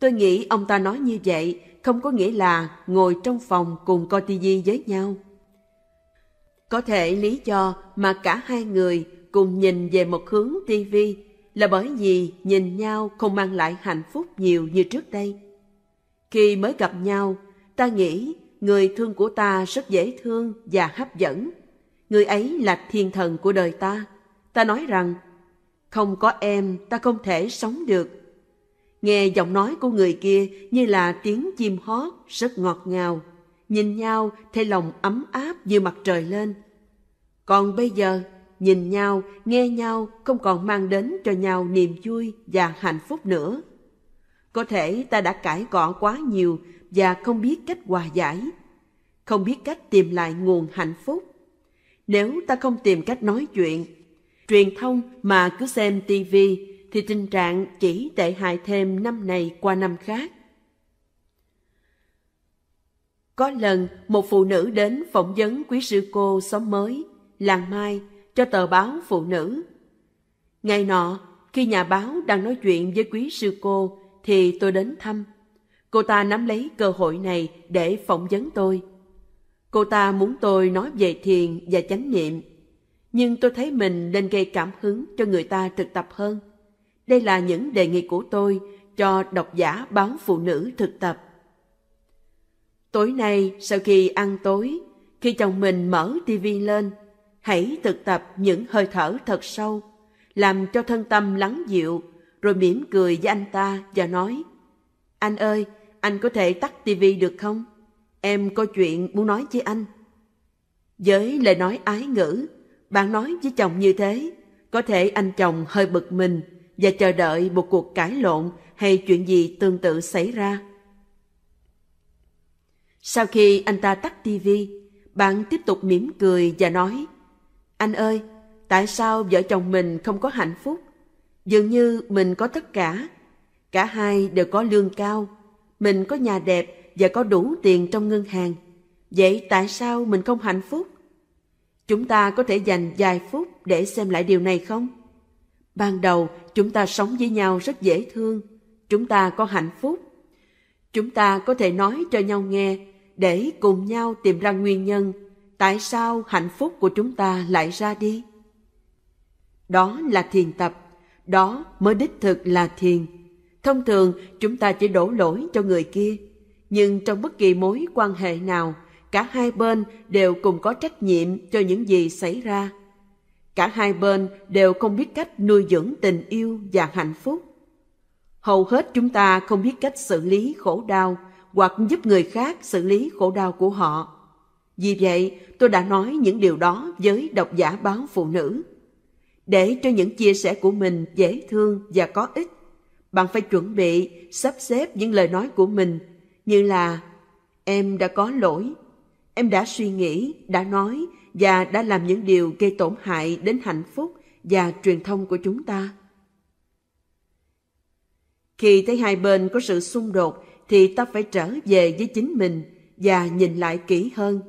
Speaker 2: Tôi nghĩ ông ta nói như vậy không có nghĩa là ngồi trong phòng cùng coi tivi với nhau. Có thể lý do mà cả hai người cùng nhìn về một hướng tivi là bởi vì nhìn nhau không mang lại hạnh phúc nhiều như trước đây. Khi mới gặp nhau, ta nghĩ người thương của ta rất dễ thương và hấp dẫn. Người ấy là thiên thần của đời ta. Ta nói rằng, không có em ta không thể sống được Nghe giọng nói của người kia như là tiếng chim hót rất ngọt ngào. Nhìn nhau thấy lòng ấm áp như mặt trời lên. Còn bây giờ, nhìn nhau, nghe nhau không còn mang đến cho nhau niềm vui và hạnh phúc nữa. Có thể ta đã cãi cọ quá nhiều và không biết cách hòa giải, không biết cách tìm lại nguồn hạnh phúc. Nếu ta không tìm cách nói chuyện, truyền thông mà cứ xem tivi thì tình trạng chỉ tệ hại thêm năm này qua năm khác. Có lần một phụ nữ đến phỏng vấn quý sư cô xóm mới, làng mai, cho tờ báo phụ nữ. Ngày nọ, khi nhà báo đang nói chuyện với quý sư cô thì tôi đến thăm. Cô ta nắm lấy cơ hội này để phỏng vấn tôi. Cô ta muốn tôi nói về thiền và chánh niệm. Nhưng tôi thấy mình nên gây cảm hứng cho người ta thực tập hơn. Đây là những đề nghị của tôi cho độc giả báo phụ nữ thực tập. Tối nay sau khi ăn tối, khi chồng mình mở tivi lên, hãy thực tập những hơi thở thật sâu, làm cho thân tâm lắng dịu, rồi mỉm cười với anh ta và nói Anh ơi, anh có thể tắt tivi được không? Em có chuyện muốn nói với anh. Với lời nói ái ngữ, bạn nói với chồng như thế, có thể anh chồng hơi bực mình và chờ đợi một cuộc cãi lộn hay chuyện gì tương tự xảy ra. Sau khi anh ta tắt tivi, bạn tiếp tục mỉm cười và nói Anh ơi, tại sao vợ chồng mình không có hạnh phúc? Dường như mình có tất cả. Cả hai đều có lương cao. Mình có nhà đẹp và có đủ tiền trong ngân hàng. Vậy tại sao mình không hạnh phúc? Chúng ta có thể dành vài phút để xem lại điều này không? Ban đầu chúng ta sống với nhau rất dễ thương chúng ta có hạnh phúc chúng ta có thể nói cho nhau nghe để cùng nhau tìm ra nguyên nhân tại sao hạnh phúc của chúng ta lại ra đi đó là thiền tập đó mới đích thực là thiền thông thường chúng ta chỉ đổ lỗi cho người kia nhưng trong bất kỳ mối quan hệ nào cả hai bên đều cùng có trách nhiệm cho những gì xảy ra cả hai bên đều không biết cách nuôi dưỡng tình yêu và hạnh phúc hầu hết chúng ta không biết cách xử lý khổ đau hoặc giúp người khác xử lý khổ đau của họ vì vậy tôi đã nói những điều đó với độc giả báo phụ nữ để cho những chia sẻ của mình dễ thương và có ích bạn phải chuẩn bị sắp xếp những lời nói của mình như là em đã có lỗi em đã suy nghĩ đã nói và đã làm những điều gây tổn hại đến hạnh phúc và truyền thông của chúng ta. Khi thấy hai bên có sự xung đột thì ta phải trở về với chính mình và nhìn lại kỹ hơn.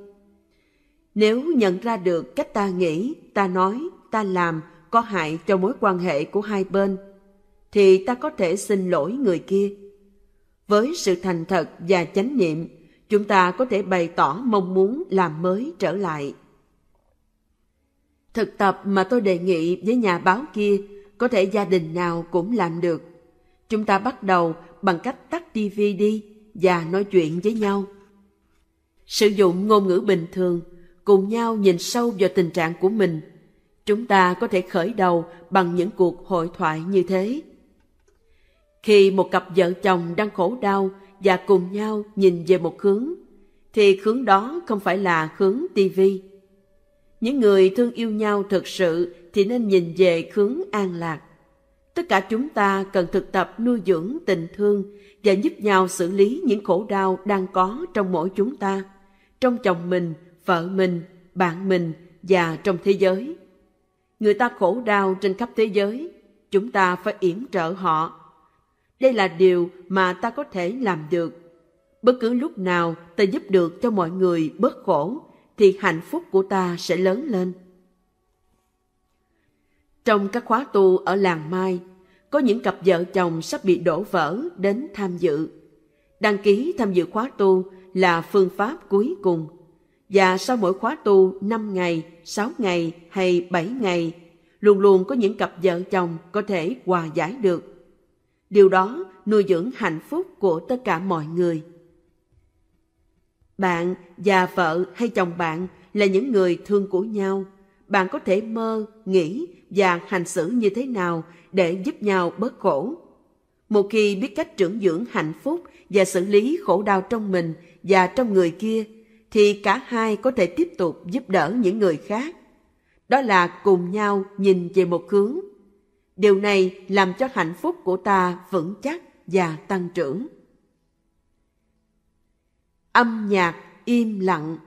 Speaker 2: Nếu nhận ra được cách ta nghĩ, ta nói, ta làm có hại cho mối quan hệ của hai bên thì ta có thể xin lỗi người kia. Với sự thành thật và chánh niệm, chúng ta có thể bày tỏ mong muốn làm mới trở lại Thực tập mà tôi đề nghị với nhà báo kia có thể gia đình nào cũng làm được. Chúng ta bắt đầu bằng cách tắt tivi đi và nói chuyện với nhau. Sử dụng ngôn ngữ bình thường, cùng nhau nhìn sâu vào tình trạng của mình. Chúng ta có thể khởi đầu bằng những cuộc hội thoại như thế. Khi một cặp vợ chồng đang khổ đau và cùng nhau nhìn về một hướng, thì hướng đó không phải là hướng tivi những người thương yêu nhau thực sự thì nên nhìn về hướng an lạc. Tất cả chúng ta cần thực tập nuôi dưỡng tình thương và giúp nhau xử lý những khổ đau đang có trong mỗi chúng ta, trong chồng mình, vợ mình, bạn mình và trong thế giới. Người ta khổ đau trên khắp thế giới, chúng ta phải yểm trợ họ. Đây là điều mà ta có thể làm được. Bất cứ lúc nào ta giúp được cho mọi người bớt khổ thì hạnh phúc của ta sẽ lớn lên. Trong các khóa tu ở làng Mai, có những cặp vợ chồng sắp bị đổ vỡ đến tham dự. Đăng ký tham dự khóa tu là phương pháp cuối cùng. Và sau mỗi khóa tu 5 ngày, 6 ngày hay 7 ngày, luôn luôn có những cặp vợ chồng có thể hòa giải được. Điều đó nuôi dưỡng hạnh phúc của tất cả mọi người. Bạn và vợ hay chồng bạn là những người thương của nhau. Bạn có thể mơ, nghĩ và hành xử như thế nào để giúp nhau bớt khổ. Một khi biết cách trưởng dưỡng hạnh phúc và xử lý khổ đau trong mình và trong người kia, thì cả hai có thể tiếp tục giúp đỡ những người khác. Đó là cùng nhau nhìn về một hướng. Điều này làm cho hạnh phúc của ta vững chắc và tăng trưởng âm nhạc im lặng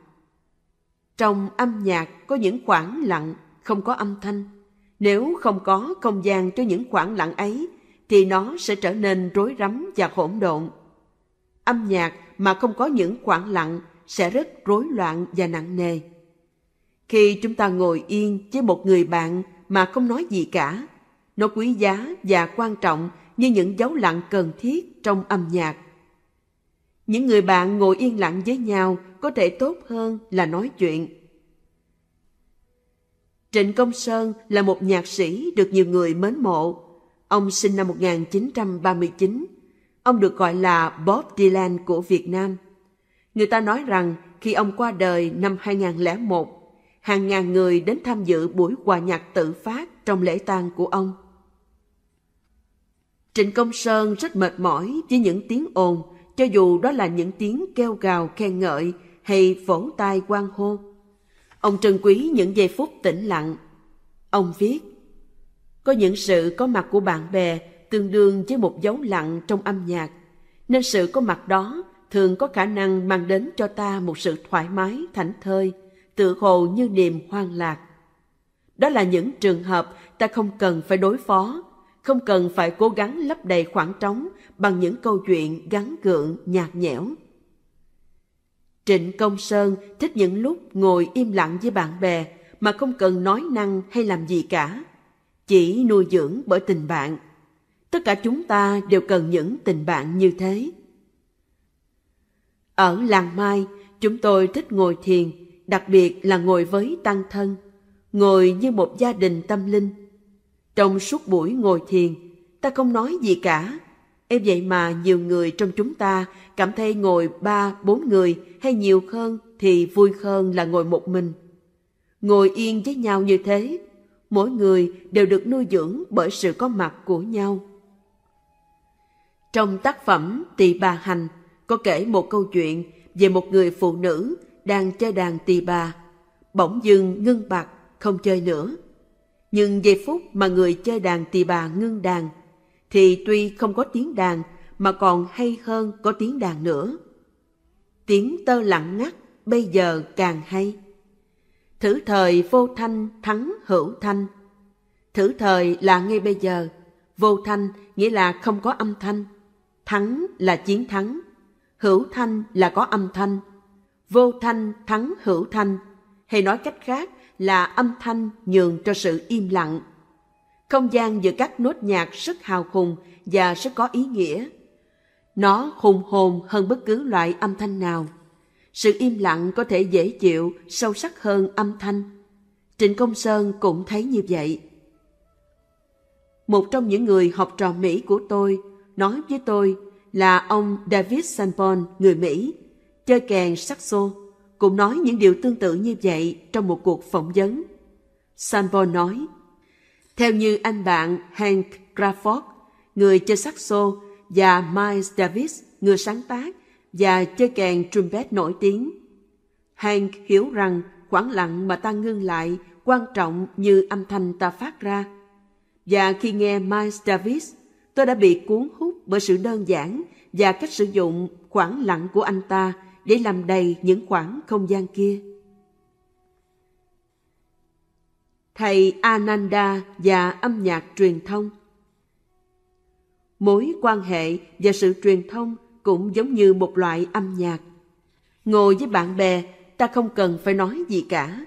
Speaker 2: trong âm nhạc có những khoảng lặng không có âm thanh nếu không có không gian cho những khoảng lặng ấy thì nó sẽ trở nên rối rắm và hỗn độn âm nhạc mà không có những khoảng lặng sẽ rất rối loạn và nặng nề khi chúng ta ngồi yên với một người bạn mà không nói gì cả nó quý giá và quan trọng như những dấu lặng cần thiết trong âm nhạc những người bạn ngồi yên lặng với nhau có thể tốt hơn là nói chuyện Trịnh Công Sơn là một nhạc sĩ được nhiều người mến mộ. Ông sinh năm 1939. Ông được gọi là Bob Dylan của Việt Nam. Người ta nói rằng khi ông qua đời năm 2001, hàng ngàn người đến tham dự buổi hòa nhạc tự phát trong lễ tang của ông. Trịnh Công Sơn rất mệt mỏi với những tiếng ồn cho dù đó là những tiếng kêu gào khen ngợi hay vỗ tay quan hô. Ông trân quý những giây phút tĩnh lặng. Ông viết, có những sự có mặt của bạn bè tương đương với một dấu lặng trong âm nhạc, nên sự có mặt đó thường có khả năng mang đến cho ta một sự thoải mái, thảnh thơi, tự hồ như niềm hoang lạc. Đó là những trường hợp ta không cần phải đối phó không cần phải cố gắng lấp đầy khoảng trống bằng những câu chuyện gắn gượng nhạt nhẽo trịnh công sơn thích những lúc ngồi im lặng với bạn bè mà không cần nói năng hay làm gì cả chỉ nuôi dưỡng bởi tình bạn tất cả chúng ta đều cần những tình bạn như thế ở làng mai chúng tôi thích ngồi thiền đặc biệt là ngồi với tăng thân ngồi như một gia đình tâm linh trong suốt buổi ngồi thiền, ta không nói gì cả. Em vậy mà nhiều người trong chúng ta cảm thấy ngồi ba, bốn người hay nhiều hơn thì vui hơn là ngồi một mình. Ngồi yên với nhau như thế, mỗi người đều được nuôi dưỡng bởi sự có mặt của nhau. Trong tác phẩm Tỳ Bà Hành có kể một câu chuyện về một người phụ nữ đang chơi đàn tỳ bà. Bỗng dưng ngưng bạc, không chơi nữa nhưng giây phút mà người chơi đàn tỳ bà ngưng đàn, thì tuy không có tiếng đàn mà còn hay hơn có tiếng đàn nữa. Tiếng tơ lặng ngắt bây giờ càng hay. Thử thời vô thanh thắng hữu thanh. Thử thời là ngay bây giờ, vô thanh nghĩa là không có âm thanh. Thắng là chiến thắng, hữu thanh là có âm thanh. Vô thanh thắng hữu thanh, hay nói cách khác là âm thanh nhường cho sự im lặng. Không gian giữa các nốt nhạc rất hào hùng và rất có ý nghĩa. Nó hùng hồn hơn bất cứ loại âm thanh nào. Sự im lặng có thể dễ chịu, sâu sắc hơn âm thanh. Trịnh Công Sơn cũng thấy như vậy. Một trong những người học trò Mỹ của tôi nói với tôi là ông David Sanborn, người Mỹ, chơi kèn saxo cũng nói những điều tương tự như vậy trong một cuộc phỏng vấn. Sanborn nói, theo như anh bạn Hank Crawford, người chơi saxo, và Miles Davis, người sáng tác và chơi kèn trumpet nổi tiếng. Hank hiểu rằng khoảng lặng mà ta ngưng lại quan trọng như âm thanh ta phát ra. Và khi nghe Miles Davis, tôi đã bị cuốn hút bởi sự đơn giản và cách sử dụng khoảng lặng của anh ta – để làm đầy những khoảng không gian kia. Thầy Ananda và âm nhạc truyền thông Mối quan hệ và sự truyền thông cũng giống như một loại âm nhạc. Ngồi với bạn bè, ta không cần phải nói gì cả.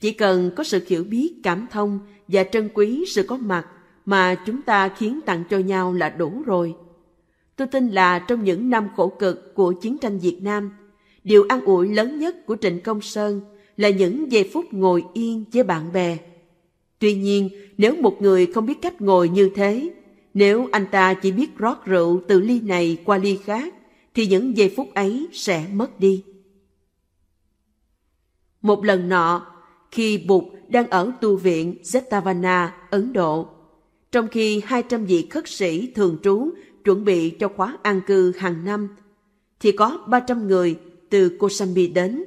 Speaker 2: Chỉ cần có sự hiểu biết, cảm thông và trân quý sự có mặt mà chúng ta khiến tặng cho nhau là đủ rồi. Tôi tin là trong những năm khổ cực của chiến tranh Việt Nam, điều an ủi lớn nhất của Trịnh Công Sơn là những giây phút ngồi yên với bạn bè. Tuy nhiên, nếu một người không biết cách ngồi như thế, nếu anh ta chỉ biết rót rượu từ ly này qua ly khác, thì những giây phút ấy sẽ mất đi. Một lần nọ, khi Bụt đang ở tu viện Zetavana, Ấn Độ, trong khi 200 vị khất sĩ thường trú chuẩn bị cho khóa an cư hàng năm, thì có 300 người từ Kosambi đến.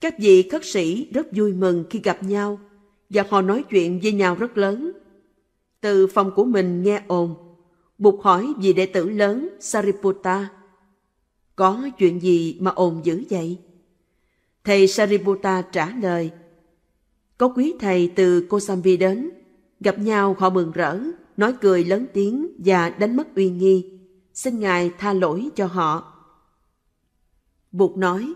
Speaker 2: Các vị khất sĩ rất vui mừng khi gặp nhau và họ nói chuyện với nhau rất lớn. Từ phòng của mình nghe ồn, buộc hỏi vị đệ tử lớn Sariputta. Có chuyện gì mà ồn dữ vậy? Thầy Sariputta trả lời, có quý thầy từ Kosambi đến, gặp nhau họ mừng rỡ, nói cười lớn tiếng và đánh mất uy nghi. Xin Ngài tha lỗi cho họ. Bụt nói,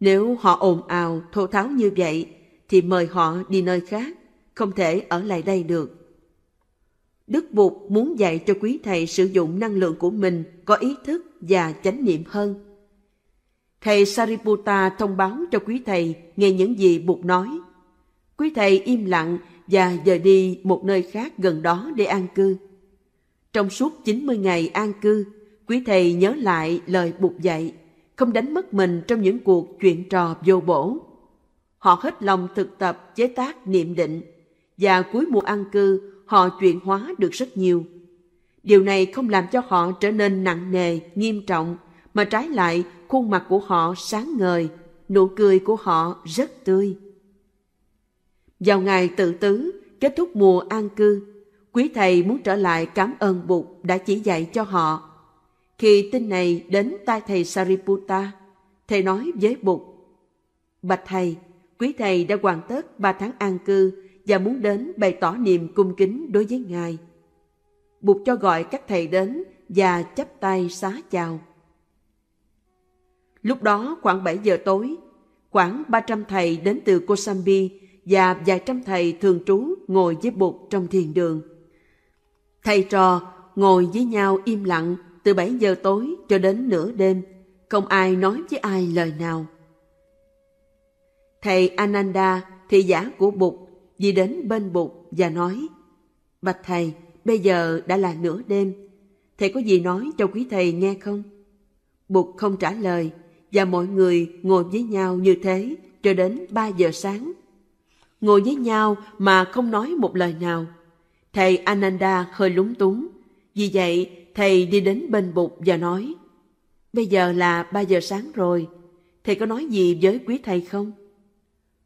Speaker 2: nếu họ ồn ào, thô tháo như vậy, thì mời họ đi nơi khác, không thể ở lại đây được. Đức Bụt muốn dạy cho quý thầy sử dụng năng lượng của mình có ý thức và chánh niệm hơn. Thầy Sariputta thông báo cho quý thầy nghe những gì Bụt nói. Quý thầy im lặng và rời đi một nơi khác gần đó để an cư. Trong suốt 90 ngày an cư, quý thầy nhớ lại lời Bụt dạy không đánh mất mình trong những cuộc chuyện trò vô bổ. Họ hết lòng thực tập chế tác niệm định và cuối mùa an cư họ chuyển hóa được rất nhiều. Điều này không làm cho họ trở nên nặng nề, nghiêm trọng, mà trái lại khuôn mặt của họ sáng ngời, nụ cười của họ rất tươi. Vào ngày tự tứ, kết thúc mùa an cư, quý thầy muốn trở lại cảm ơn Bụt đã chỉ dạy cho họ khi tin này đến tai thầy Sariputta, thầy nói với Bụt, Bạch thầy, quý thầy đã hoàn tất ba tháng an cư và muốn đến bày tỏ niềm cung kính đối với Ngài. Bụt cho gọi các thầy đến và chắp tay xá chào. Lúc đó khoảng 7 giờ tối, khoảng 300 thầy đến từ Kosambi và vài trăm thầy thường trú ngồi với Bụt trong thiền đường. Thầy trò ngồi với nhau im lặng từ 7 giờ tối cho đến nửa đêm, không ai nói với ai lời nào. Thầy Ananda, thị giả của Bụt, đi đến bên Bụt và nói, Bạch Thầy, bây giờ đã là nửa đêm, thầy có gì nói cho quý thầy nghe không? Bụt không trả lời, và mọi người ngồi với nhau như thế cho đến 3 giờ sáng. Ngồi với nhau mà không nói một lời nào. Thầy Ananda hơi lúng túng, vì vậy Thầy đi đến bên Bụt và nói, Bây giờ là ba giờ sáng rồi, thầy có nói gì với quý thầy không?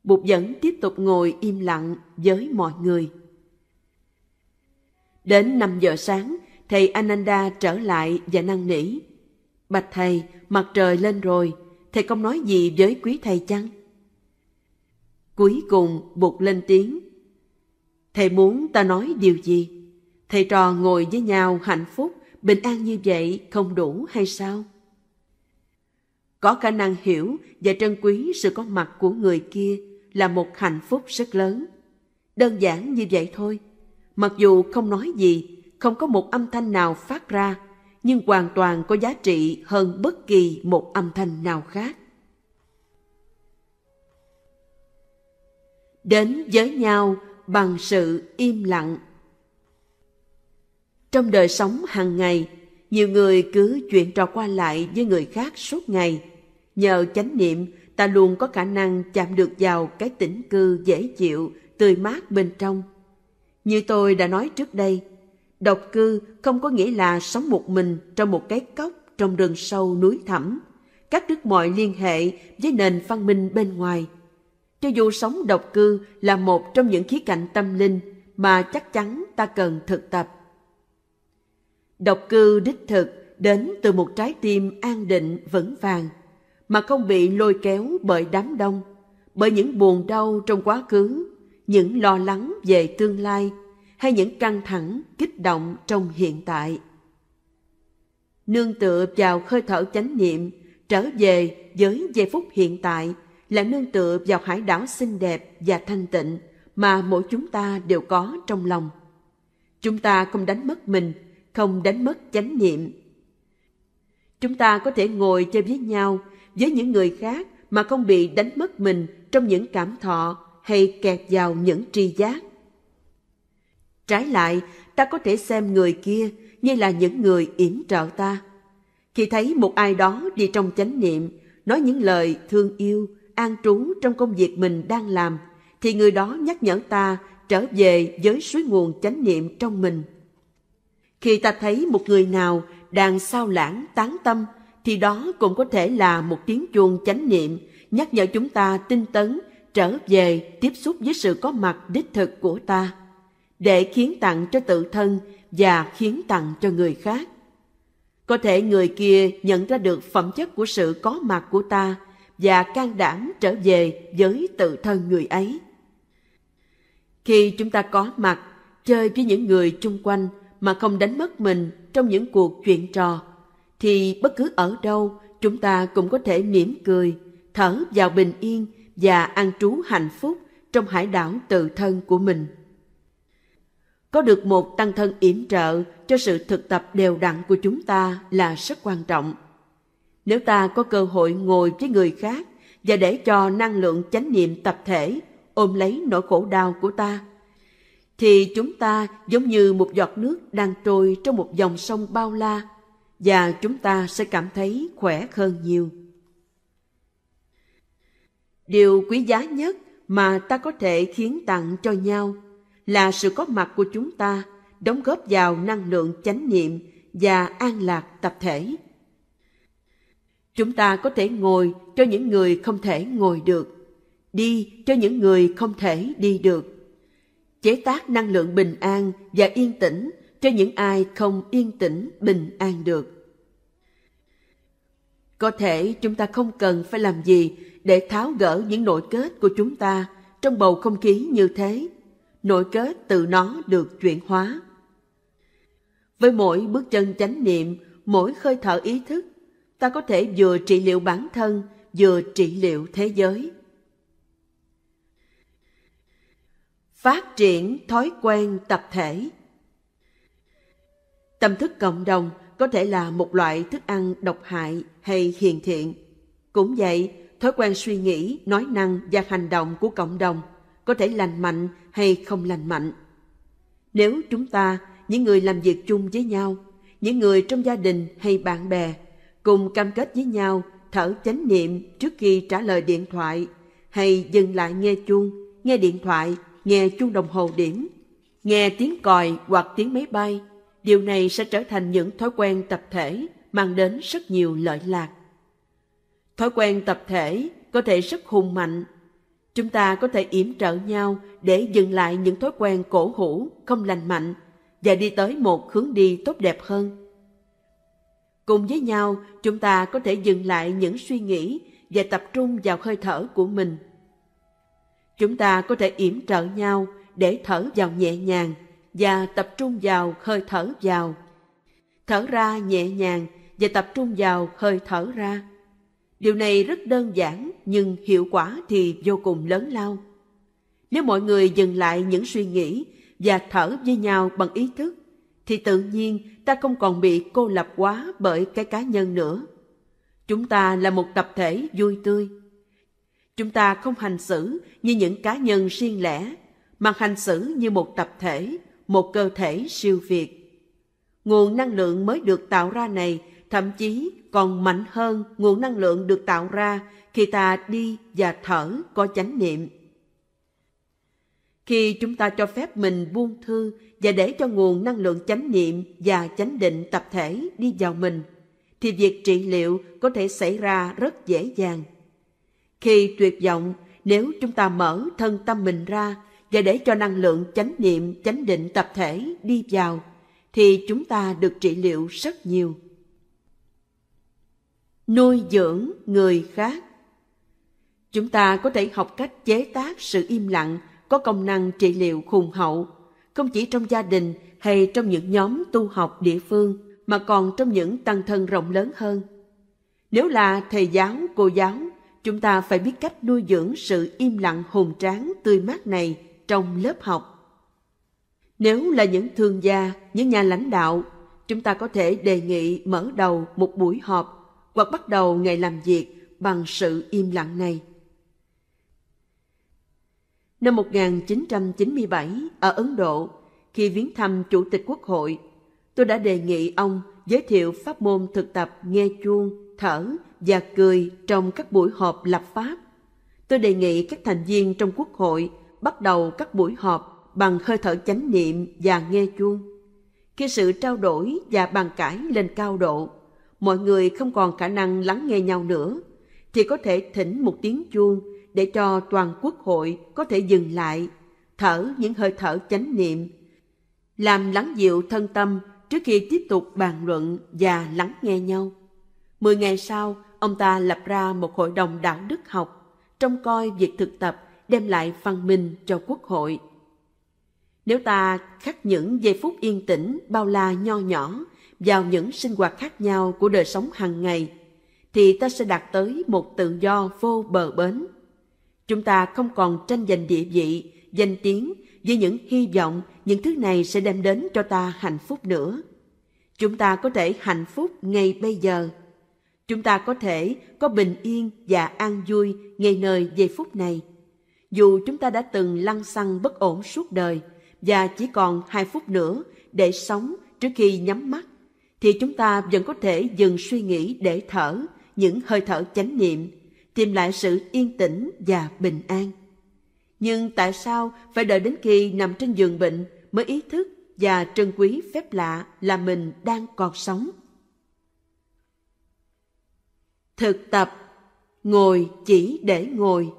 Speaker 2: Bụt vẫn tiếp tục ngồi im lặng với mọi người. Đến năm giờ sáng, thầy Ananda trở lại và năn nỉ. Bạch thầy, mặt trời lên rồi, thầy không nói gì với quý thầy chăng? Cuối cùng Bụt lên tiếng. Thầy muốn ta nói điều gì? Thầy trò ngồi với nhau hạnh phúc bình an như vậy không đủ hay sao? Có khả năng hiểu và trân quý sự có mặt của người kia là một hạnh phúc rất lớn. Đơn giản như vậy thôi. Mặc dù không nói gì, không có một âm thanh nào phát ra, nhưng hoàn toàn có giá trị hơn bất kỳ một âm thanh nào khác. Đến với nhau bằng sự im lặng trong đời sống hàng ngày, nhiều người cứ chuyện trò qua lại với người khác suốt ngày. Nhờ chánh niệm, ta luôn có khả năng chạm được vào cái tĩnh cư dễ chịu, tươi mát bên trong. Như tôi đã nói trước đây, độc cư không có nghĩa là sống một mình trong một cái cốc trong rừng sâu núi thẳm, cắt đứt mọi liên hệ với nền văn minh bên ngoài. Cho dù sống độc cư là một trong những khía cạnh tâm linh mà chắc chắn ta cần thực tập Độc cư đích thực đến từ một trái tim an định vững vàng, mà không bị lôi kéo bởi đám đông, bởi những buồn đau trong quá khứ, những lo lắng về tương lai hay những căng thẳng, kích động trong hiện tại. Nương tựa vào khơi thở chánh niệm, trở về với giây phút hiện tại là nương tựa vào hải đảo xinh đẹp và thanh tịnh mà mỗi chúng ta đều có trong lòng. Chúng ta không đánh mất mình không đánh mất chánh niệm. Chúng ta có thể ngồi chơi với nhau, với những người khác mà không bị đánh mất mình trong những cảm thọ hay kẹt vào những tri giác. Trái lại, ta có thể xem người kia như là những người yểm trợ ta. Khi thấy một ai đó đi trong chánh niệm, nói những lời thương yêu, an trú trong công việc mình đang làm, thì người đó nhắc nhở ta trở về với suối nguồn chánh niệm trong mình. Khi ta thấy một người nào đang sao lãng tán tâm, thì đó cũng có thể là một tiếng chuông chánh niệm nhắc nhở chúng ta tinh tấn, trở về tiếp xúc với sự có mặt đích thực của ta, để khiến tặng cho tự thân và khiến tặng cho người khác. Có thể người kia nhận ra được phẩm chất của sự có mặt của ta và can đảm trở về với tự thân người ấy. Khi chúng ta có mặt, chơi với những người chung quanh mà không đánh mất mình trong những cuộc chuyện trò, thì bất cứ ở đâu chúng ta cũng có thể mỉm cười, thở vào bình yên và an trú hạnh phúc trong hải đảo tự thân của mình. Có được một tăng thân yểm trợ cho sự thực tập đều đặn của chúng ta là rất quan trọng. Nếu ta có cơ hội ngồi với người khác và để cho năng lượng chánh niệm tập thể ôm lấy nỗi khổ đau của ta thì chúng ta giống như một giọt nước đang trôi trong một dòng sông bao la và chúng ta sẽ cảm thấy khỏe hơn nhiều. Điều quý giá nhất mà ta có thể khiến tặng cho nhau là sự có mặt của chúng ta đóng góp vào năng lượng chánh niệm và an lạc tập thể. Chúng ta có thể ngồi cho những người không thể ngồi được, đi cho những người không thể đi được, chế tác năng lượng bình an và yên tĩnh cho những ai không yên tĩnh bình an được có thể chúng ta không cần phải làm gì để tháo gỡ những nội kết của chúng ta trong bầu không khí như thế nội kết tự nó được chuyển hóa với mỗi bước chân chánh niệm mỗi khơi thở ý thức ta có thể vừa trị liệu bản thân vừa trị liệu thế giới phát triển thói quen tập thể tâm thức cộng đồng có thể là một loại thức ăn độc hại hay hiền thiện cũng vậy thói quen suy nghĩ nói năng và hành động của cộng đồng có thể lành mạnh hay không lành mạnh nếu chúng ta những người làm việc chung với nhau những người trong gia đình hay bạn bè cùng cam kết với nhau thở chánh niệm trước khi trả lời điện thoại hay dừng lại nghe chuông nghe điện thoại nghe chuông đồng hồ điểm, nghe tiếng còi hoặc tiếng máy bay, điều này sẽ trở thành những thói quen tập thể mang đến rất nhiều lợi lạc. Thói quen tập thể có thể rất hùng mạnh. Chúng ta có thể yểm trợ nhau để dừng lại những thói quen cổ hủ, không lành mạnh và đi tới một hướng đi tốt đẹp hơn. Cùng với nhau, chúng ta có thể dừng lại những suy nghĩ và tập trung vào hơi thở của mình – Chúng ta có thể yểm trợ nhau để thở vào nhẹ nhàng và tập trung vào hơi thở vào. Thở ra nhẹ nhàng và tập trung vào hơi thở ra. Điều này rất đơn giản nhưng hiệu quả thì vô cùng lớn lao. Nếu mọi người dừng lại những suy nghĩ và thở với nhau bằng ý thức, thì tự nhiên ta không còn bị cô lập quá bởi cái cá nhân nữa. Chúng ta là một tập thể vui tươi, Chúng ta không hành xử như những cá nhân riêng lẻ, mà hành xử như một tập thể, một cơ thể siêu việt. Nguồn năng lượng mới được tạo ra này thậm chí còn mạnh hơn nguồn năng lượng được tạo ra khi ta đi và thở có chánh niệm. Khi chúng ta cho phép mình buông thư và để cho nguồn năng lượng chánh niệm và chánh định tập thể đi vào mình, thì việc trị liệu có thể xảy ra rất dễ dàng. Khi tuyệt vọng, nếu chúng ta mở thân tâm mình ra và để cho năng lượng chánh niệm, chánh định tập thể đi vào, thì chúng ta được trị liệu rất nhiều. Nuôi dưỡng người khác Chúng ta có thể học cách chế tác sự im lặng có công năng trị liệu khùng hậu, không chỉ trong gia đình hay trong những nhóm tu học địa phương, mà còn trong những tăng thân rộng lớn hơn. Nếu là thầy giáo, cô giáo chúng ta phải biết cách nuôi dưỡng sự im lặng hồn tráng tươi mát này trong lớp học. Nếu là những thương gia, những nhà lãnh đạo, chúng ta có thể đề nghị mở đầu một buổi họp hoặc bắt đầu ngày làm việc bằng sự im lặng này. Năm 1997 ở Ấn Độ, khi viếng thăm Chủ tịch Quốc hội, tôi đã đề nghị ông giới thiệu pháp môn thực tập nghe chuông, thở và cười trong các buổi họp lập pháp. Tôi đề nghị các thành viên trong Quốc hội bắt đầu các buổi họp bằng hơi thở chánh niệm và nghe chuông. Khi sự trao đổi và bàn cãi lên cao độ, mọi người không còn khả năng lắng nghe nhau nữa, thì có thể thỉnh một tiếng chuông để cho toàn quốc hội có thể dừng lại, thở những hơi thở chánh niệm, làm lắng dịu thân tâm trước khi tiếp tục bàn luận và lắng nghe nhau. Mười ngày sau, Ông ta lập ra một hội đồng đạo đức học, trông coi việc thực tập đem lại văn minh cho quốc hội. Nếu ta khắc những giây phút yên tĩnh, bao la nho nhỏ vào những sinh hoạt khác nhau của đời sống hàng ngày, thì ta sẽ đạt tới một tự do vô bờ bến. Chúng ta không còn tranh giành địa vị, danh tiếng với những hy vọng những thứ này sẽ đem đến cho ta hạnh phúc nữa. Chúng ta có thể hạnh phúc ngay bây giờ – chúng ta có thể có bình yên và an vui ngay nơi giây phút này. Dù chúng ta đã từng lăn xăng bất ổn suốt đời và chỉ còn hai phút nữa để sống trước khi nhắm mắt, thì chúng ta vẫn có thể dừng suy nghĩ để thở những hơi thở chánh niệm, tìm lại sự yên tĩnh và bình an. Nhưng tại sao phải đợi đến khi nằm trên giường bệnh mới ý thức và trân quý phép lạ là mình đang còn sống? thực tập ngồi chỉ để ngồi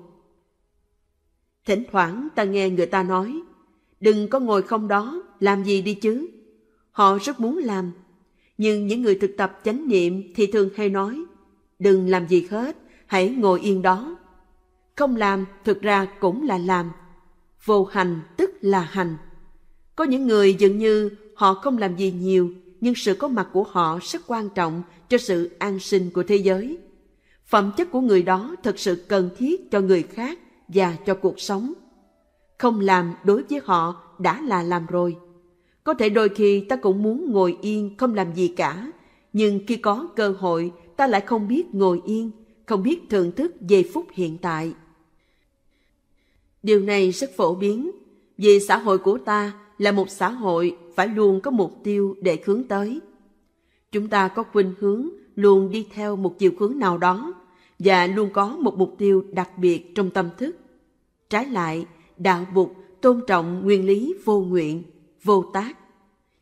Speaker 2: thỉnh thoảng ta nghe người ta nói đừng có ngồi không đó làm gì đi chứ họ rất muốn làm nhưng những người thực tập chánh niệm thì thường hay nói đừng làm gì hết hãy ngồi yên đó không làm thực ra cũng là làm vô hành tức là hành có những người dường như họ không làm gì nhiều nhưng sự có mặt của họ rất quan trọng cho sự an sinh của thế giới phẩm chất của người đó thật sự cần thiết cho người khác và cho cuộc sống không làm đối với họ đã là làm rồi có thể đôi khi ta cũng muốn ngồi yên không làm gì cả nhưng khi có cơ hội ta lại không biết ngồi yên không biết thưởng thức giây phút hiện tại điều này rất phổ biến vì xã hội của ta là một xã hội phải luôn có mục tiêu để hướng tới Chúng ta có khuynh hướng luôn đi theo một chiều hướng nào đó và luôn có một mục tiêu đặc biệt trong tâm thức. Trái lại, đạo Bụt tôn trọng nguyên lý vô nguyện, vô tác.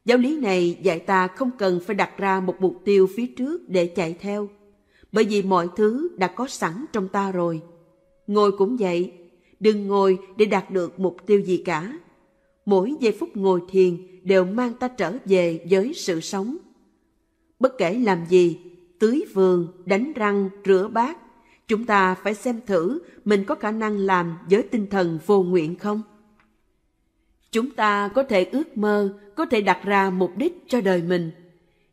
Speaker 2: Giáo lý này dạy ta không cần phải đặt ra một mục tiêu phía trước để chạy theo, bởi vì mọi thứ đã có sẵn trong ta rồi. Ngồi cũng vậy, đừng ngồi để đạt được mục tiêu gì cả. Mỗi giây phút ngồi thiền đều mang ta trở về với sự sống Bất kể làm gì, tưới vườn, đánh răng, rửa bát, chúng ta phải xem thử mình có khả năng làm với tinh thần vô nguyện không. Chúng ta có thể ước mơ, có thể đặt ra mục đích cho đời mình,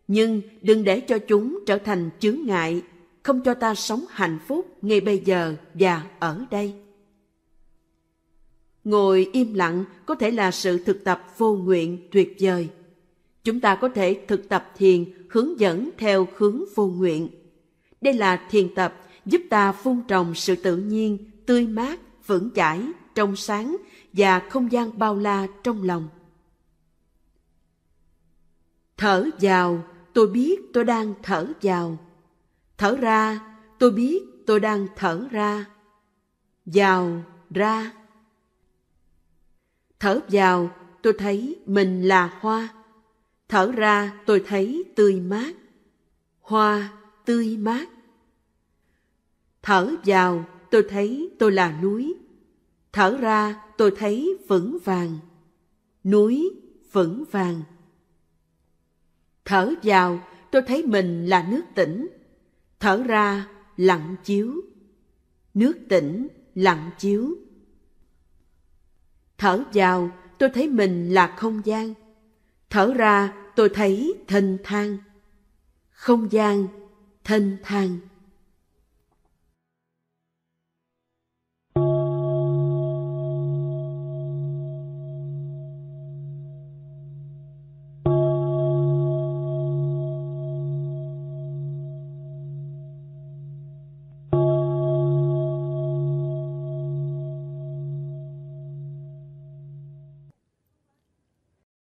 Speaker 2: nhưng đừng để cho chúng trở thành chướng ngại, không cho ta sống hạnh phúc ngay bây giờ và ở đây. Ngồi im lặng có thể là sự thực tập vô nguyện tuyệt vời chúng ta có thể thực tập thiền hướng dẫn theo hướng vô nguyện. Đây là thiền tập giúp ta phun trồng sự tự nhiên, tươi mát, vững chãi, trong sáng và không gian bao la trong lòng. Thở vào, tôi biết tôi đang thở vào. Thở ra, tôi biết tôi đang thở ra. Vào, ra. Thở vào, tôi thấy mình là hoa thở ra tôi thấy tươi mát hoa tươi mát thở vào tôi thấy tôi là núi thở ra tôi thấy vững vàng núi vững vàng thở vào tôi thấy mình là nước tĩnh thở ra lặng chiếu nước tĩnh lặng chiếu thở vào tôi thấy mình là không gian thở ra tôi thấy thênh thang không gian thênh thang